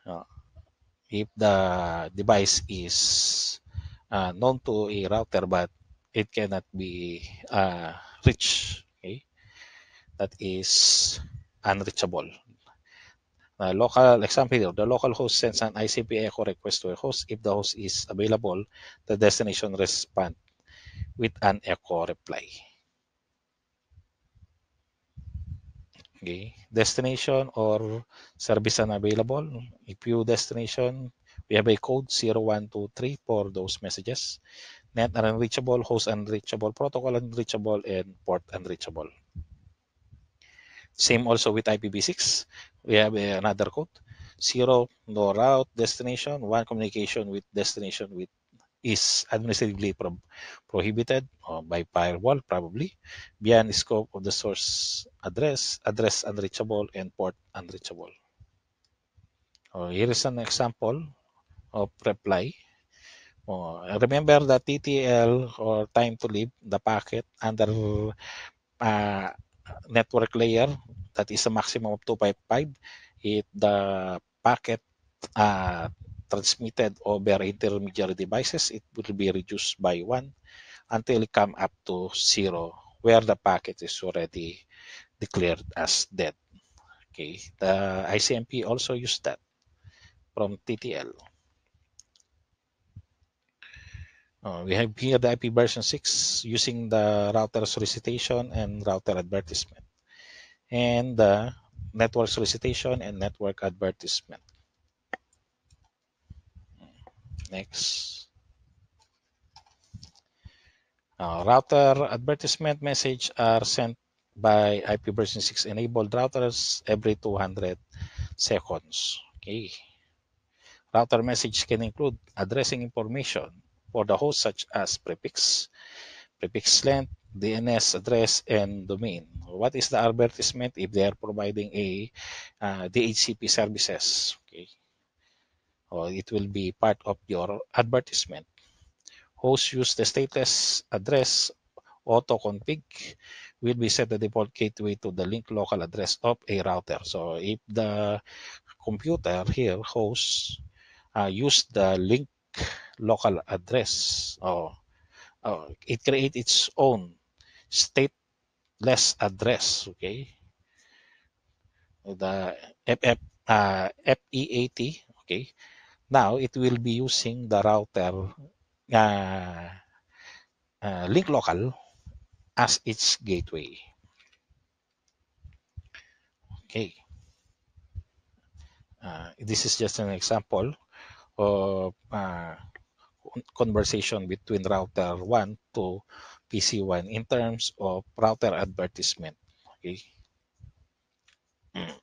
Oh. if the device is uh, known to a router but it cannot be uh, reached. Okay? That is unreachable. Uh, local example the local host sends an ICP echo request to a host. If the host is available, the destination responds with an echo reply. Okay, destination or service unavailable. If you destination, we have a code 0123 for those messages net unreachable, host unreachable, protocol unreachable, and port unreachable. Same also with IPv6. We have another code. Zero, no route, destination. One, communication with destination with is administratively pro prohibited uh, by firewall, probably. Beyond scope of the source address, address unreachable, and port unreachable. Uh, here is an example of reply. Oh, remember the TTL or time to live the packet under uh, network layer that is a maximum of 255 if the packet uh, transmitted over intermediary devices it will be reduced by 1 until it come up to 0 where the packet is already declared as dead okay the ICMP also used that from TTL Uh, we have here the IP version 6 using the router solicitation and router advertisement and the network solicitation and network advertisement. Next. Uh, router advertisement message are sent by IP version 6 enabled routers every 200 seconds. Okay. Router message can include addressing information, for the host such as prefix, prefix length, DNS address, and domain. What is the advertisement if they are providing a uh, DHCP services? Okay. Or it will be part of your advertisement. Host use the status address auto config will be set the default gateway to the link local address of a router. So if the computer here host uh, use the link local address. Oh, oh it create its own stateless address. Okay. The FF, uh, FEAT. Okay. Now it will be using the router uh, uh, link local as its gateway. Okay. Uh, this is just an example of uh, conversation between router 1 to PC1 in terms of router advertisement. Okay. Mm.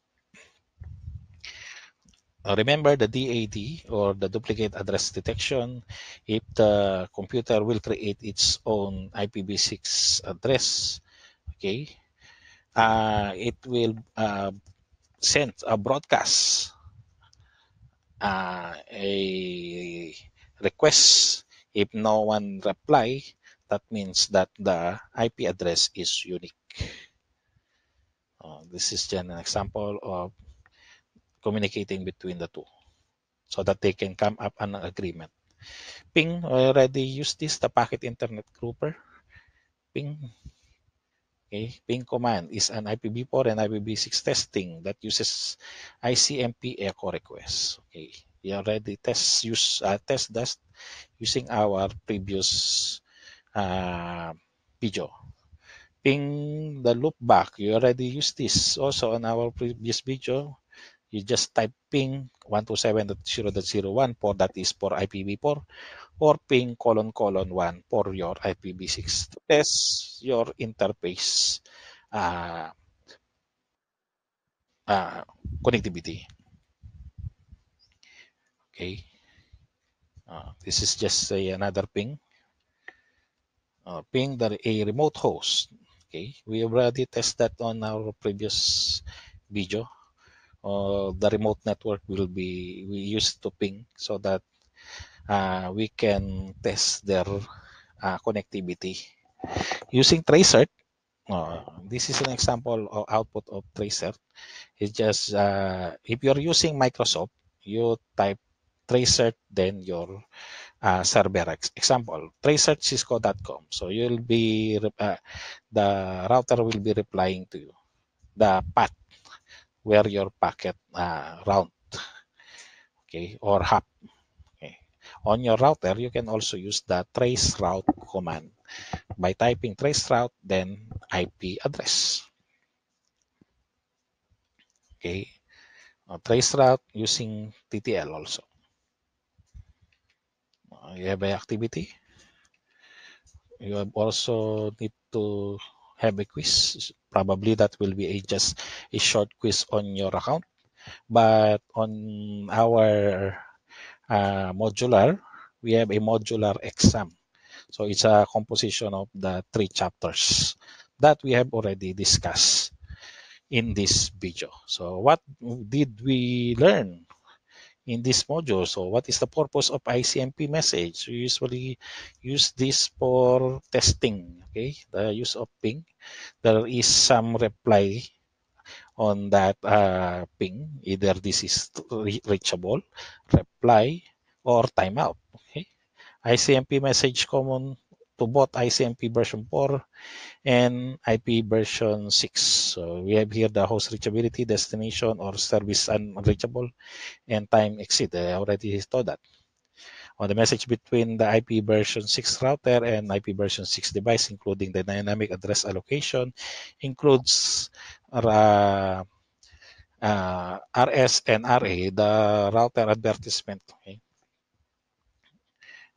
Remember the DAD or the duplicate address detection. If the computer will create its own IPv6 address, okay, uh, it will uh, send a broadcast uh, a requests. If no one reply, that means that the IP address is unique. Uh, this is just an example of communicating between the two so that they can come up an agreement. Ping, already used this, the packet internet grouper. Ping, okay, ping command is an IPv4 and IPv6 testing that uses ICMP echo request. Okay, we already test use uh, test that using our previous uh, video. Ping the loop back. You already use this also on our previous video. You just type ping 127.0.0.1 for that is for IPv4 or ping colon colon 1 for your IPv6 to test your interface uh, uh, connectivity okay uh, this is just say another ping uh, ping the a remote host okay we already test that on our previous video uh, the remote network will be we use to ping so that uh, we can test their uh, connectivity using tracer uh, this is an example of output of tracer it's just uh, if you're using microsoft you type traceert then your uh, server. Example, traceert cisco.com. So you'll be, uh, the router will be replying to you the path where your packet uh, route, okay, or hop. Okay. On your router, you can also use the trace route command by typing trace route, then IP address. Okay, trace route using TTL also you have an activity. You also need to have a quiz. Probably that will be a, just a short quiz on your account. But on our uh, modular, we have a modular exam. So it's a composition of the three chapters that we have already discussed in this video. So what did we learn? in this module. So what is the purpose of ICMP message? We usually use this for testing, okay, the use of ping. There is some reply on that uh, ping. Either this is reachable, reply, or timeout. Okay? ICMP message common to both ICMP version 4 and IP version 6. So we have here the host reachability, destination, or service unreachable, and time exit. I already saw that. On the message between the IP version 6 router and IP version 6 device, including the dynamic address allocation, includes uh, uh RS and RA, the router advertisement. Okay?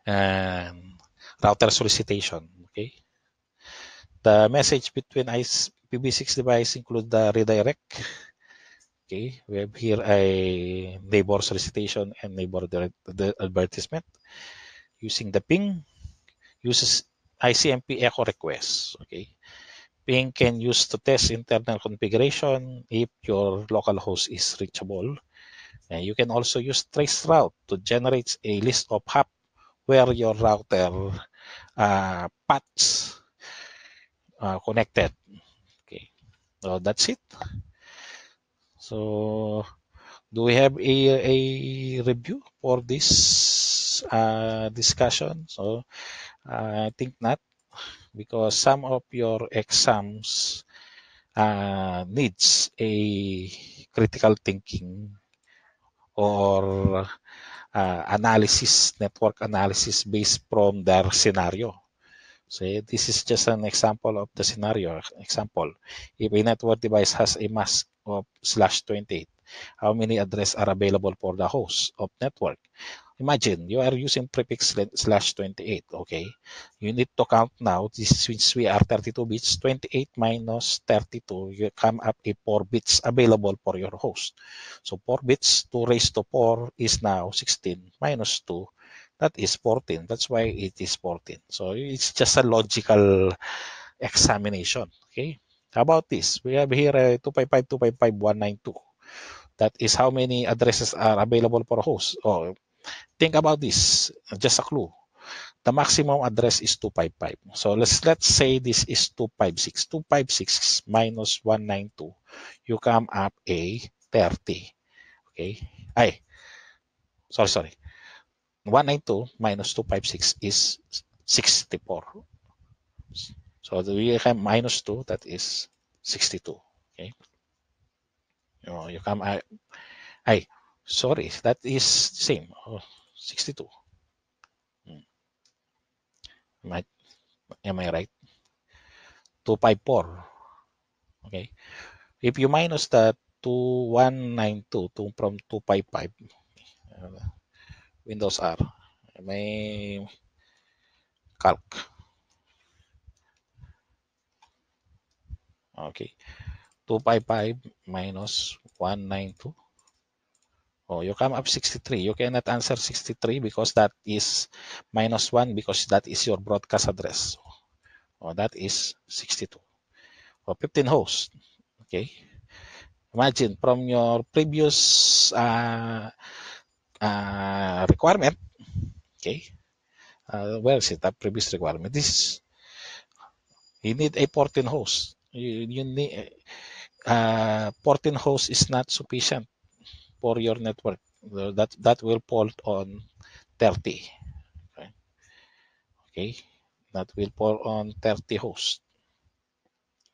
And router solicitation. Okay. The message between IPv6 device include the redirect. Okay, we have here a neighbor solicitation and neighbor the advertisement using the ping uses ICMP echo request. Okay, ping can use to test internal configuration if your local host is reachable. And you can also use traceroute to generate a list of hop where your router uh, paths uh, connected. Okay, so that's it. So do we have a, a review for this uh, discussion? So I think not because some of your exams uh, needs a critical thinking or uh, analysis, network analysis based from their scenario. So this is just an example of the scenario. Example, if a network device has a mask of slash 28, how many addresses are available for the host of network? Imagine, you are using prefix slash 28, okay? You need to count now, this, since we are 32 bits, 28 minus 32, you come up a 4 bits available for your host. So 4 bits, to raise to 4 is now 16 minus 2, that is 14. That's why it is 14. So it's just a logical examination, okay? How about this? We have here uh, 255, That is how many addresses are available per host. Oh, Think about this, just a clue. The maximum address is 255. So let's let's say this is 256. 256 minus 192. You come up a 30. Okay. I. sorry, sorry. 192 minus 256 is 64. So we have minus 2, that is 62. Okay. You, know, you come, I, I Sorry, that is same, oh, 62. Hmm. Am I, am I right? four. Okay. If you minus the 2192 two, from 5 uh, Windows R, My calc. Okay. Two five minus 192 Oh, you come up 63. You cannot answer 63 because that is minus 1 because that is your broadcast address. Oh, that is 62. Or oh, 15 hosts. Okay. Imagine from your previous uh, uh, requirement. Okay. Uh, where is it? That previous requirement. This is, you need a 14 host. You, you need uh, 14 host is not sufficient for your network. That that will port on 30. Okay, okay. that will port on 30 hosts.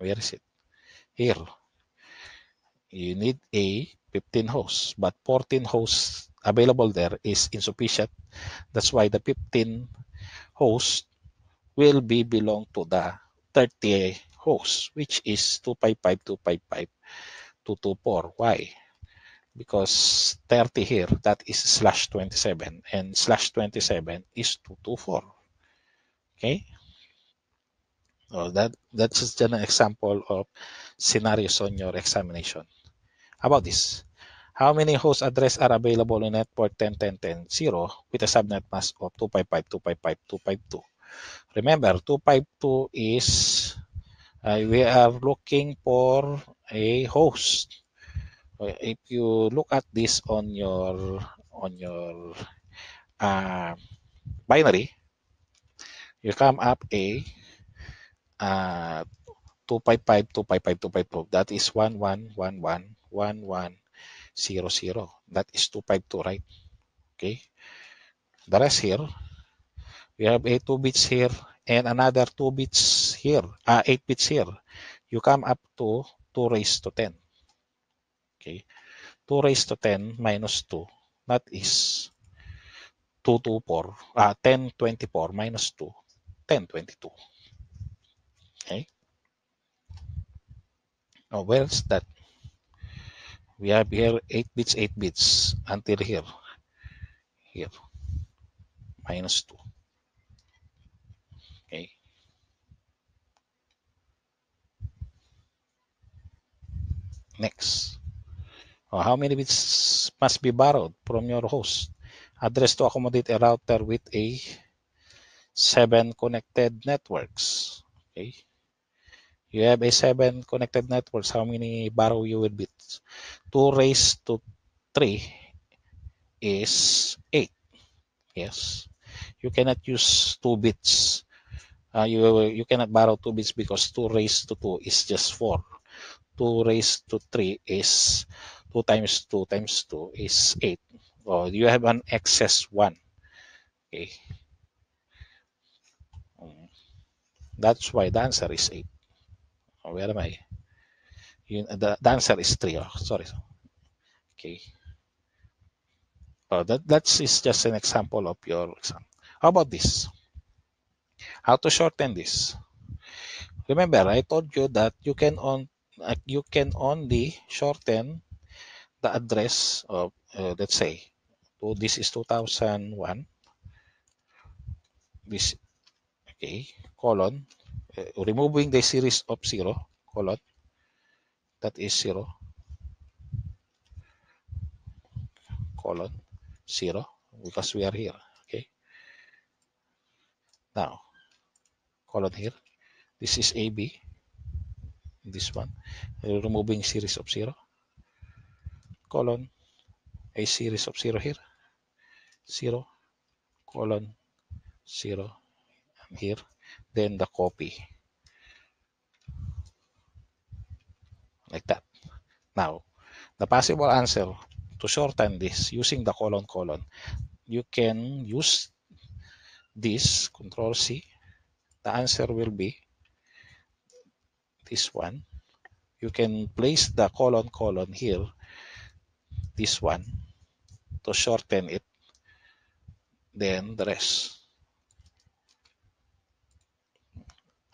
Where is it? Here. You need a 15 host, but 14 hosts available there is insufficient. That's why the 15 hosts will be belong to the 30 hosts, which is 255, 255, 224. Why? because 30 here, that is slash 27, and slash 27 is 224. Okay? So that, that's just an example of scenarios on your examination. About this, how many host address are available in network 10.10.10.0 with a subnet mask of 255.255.252? Remember, 252 is uh, we are looking for a host if you look at this on your on your uh, binary, you come up a uh, 255, 255, 255. That is 1111, 1100. That is 252, right? Okay. The rest here, we have a 2 bits here and another 2 bits here, uh, 8 bits here. You come up to 2 raised to 10. Okay. 2 raised to 10 minus 2. That is 224. Uh, 1024 minus 2. 22. Okay. Now, where's that? We have here 8 bits, 8 bits until here. Here. Minus 2. Okay. Next or oh, how many bits must be borrowed from your host address to accommodate a router with a seven connected networks. Okay. You have a seven connected networks. How many borrow you will be Two raised to three is eight. Yes. You cannot use two bits. Uh, you you cannot borrow two bits because two raised to two is just four. Two raised to three is 2 times 2 times 2 is 8. Or oh, you have an excess 1. Okay. Mm. That's why the answer is 8. where am I? You, the, the answer is 3. Oh, sorry. Okay. Oh, that, that is just an example of your exam. How about this? How to shorten this? Remember, I told you that you can on uh, you can only shorten the address of, uh, let's say, so this is 2001. This, okay, colon, uh, removing the series of 0, colon, that is 0, colon, 0, because we are here, okay. Now, colon here, this is AB, this one, removing series of 0, colon a series of zero here zero colon zero here then the copy like that now the possible answer to shorten this using the colon colon you can use this control c the answer will be this one you can place the colon colon here this one to shorten it then the rest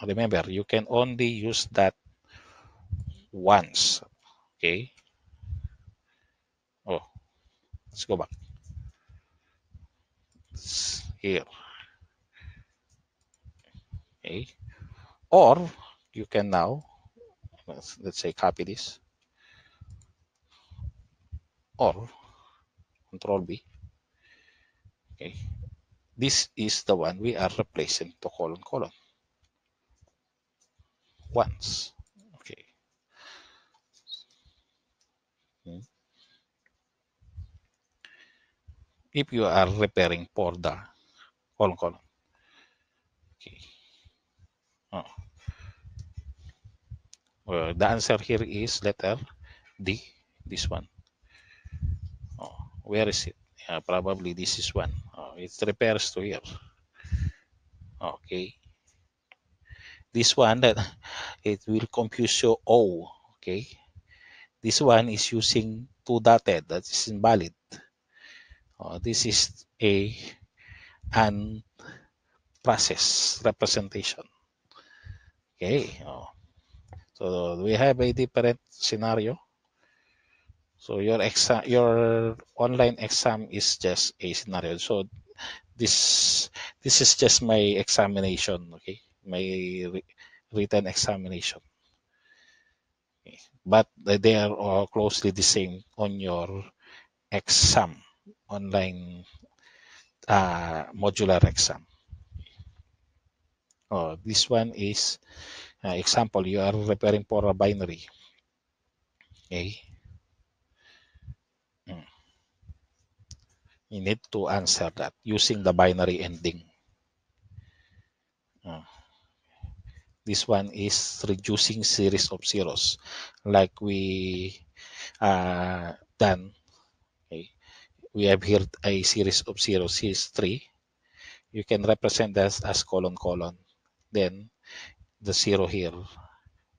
remember you can only use that once okay oh let's go back here okay or you can now let's, let's say copy this or control B. Okay, this is the one we are replacing to colon colon once. Okay. Hmm. If you are repairing for the colon colon. Okay. Oh. Well, the answer here is letter D, this one where is it yeah, probably this is one oh, it repairs to here okay this one that it will compute your O okay this one is using two dotted that is invalid oh, this is a and process representation okay oh. so we have a different scenario so your exam your online exam is just a scenario so this this is just my examination okay my written examination okay. but they are all closely the same on your exam online uh, modular exam oh this one is uh, example you are preparing for a binary okay you need to answer that using the binary ending. Oh. This one is reducing series of zeros like we uh, done. Okay. We have here a series of zeros is 3. You can represent that as colon colon. Then the zero here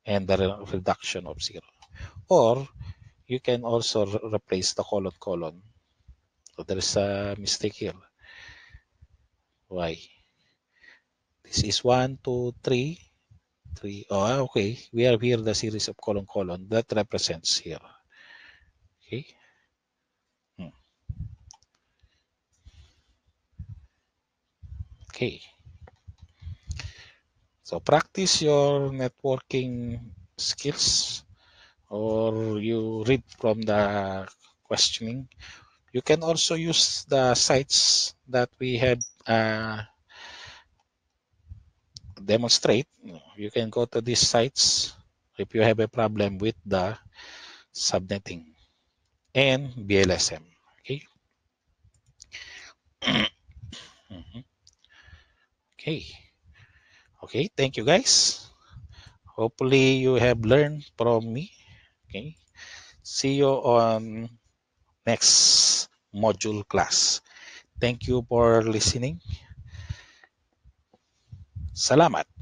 and the reduction of zero. Or you can also replace the colon colon there is a mistake here. Why? This is 1, 2, 3, 3. Oh, okay. We have here the series of colon, colon. That represents here. Okay. Hmm. Okay. So practice your networking skills or you read from the questioning you can also use the sites that we have uh, demonstrate. You can go to these sites if you have a problem with the subnetting and BLSM. Okay. mm -hmm. Okay. Okay. Thank you, guys. Hopefully, you have learned from me. Okay. See you on next module class. Thank you for listening. Salamat.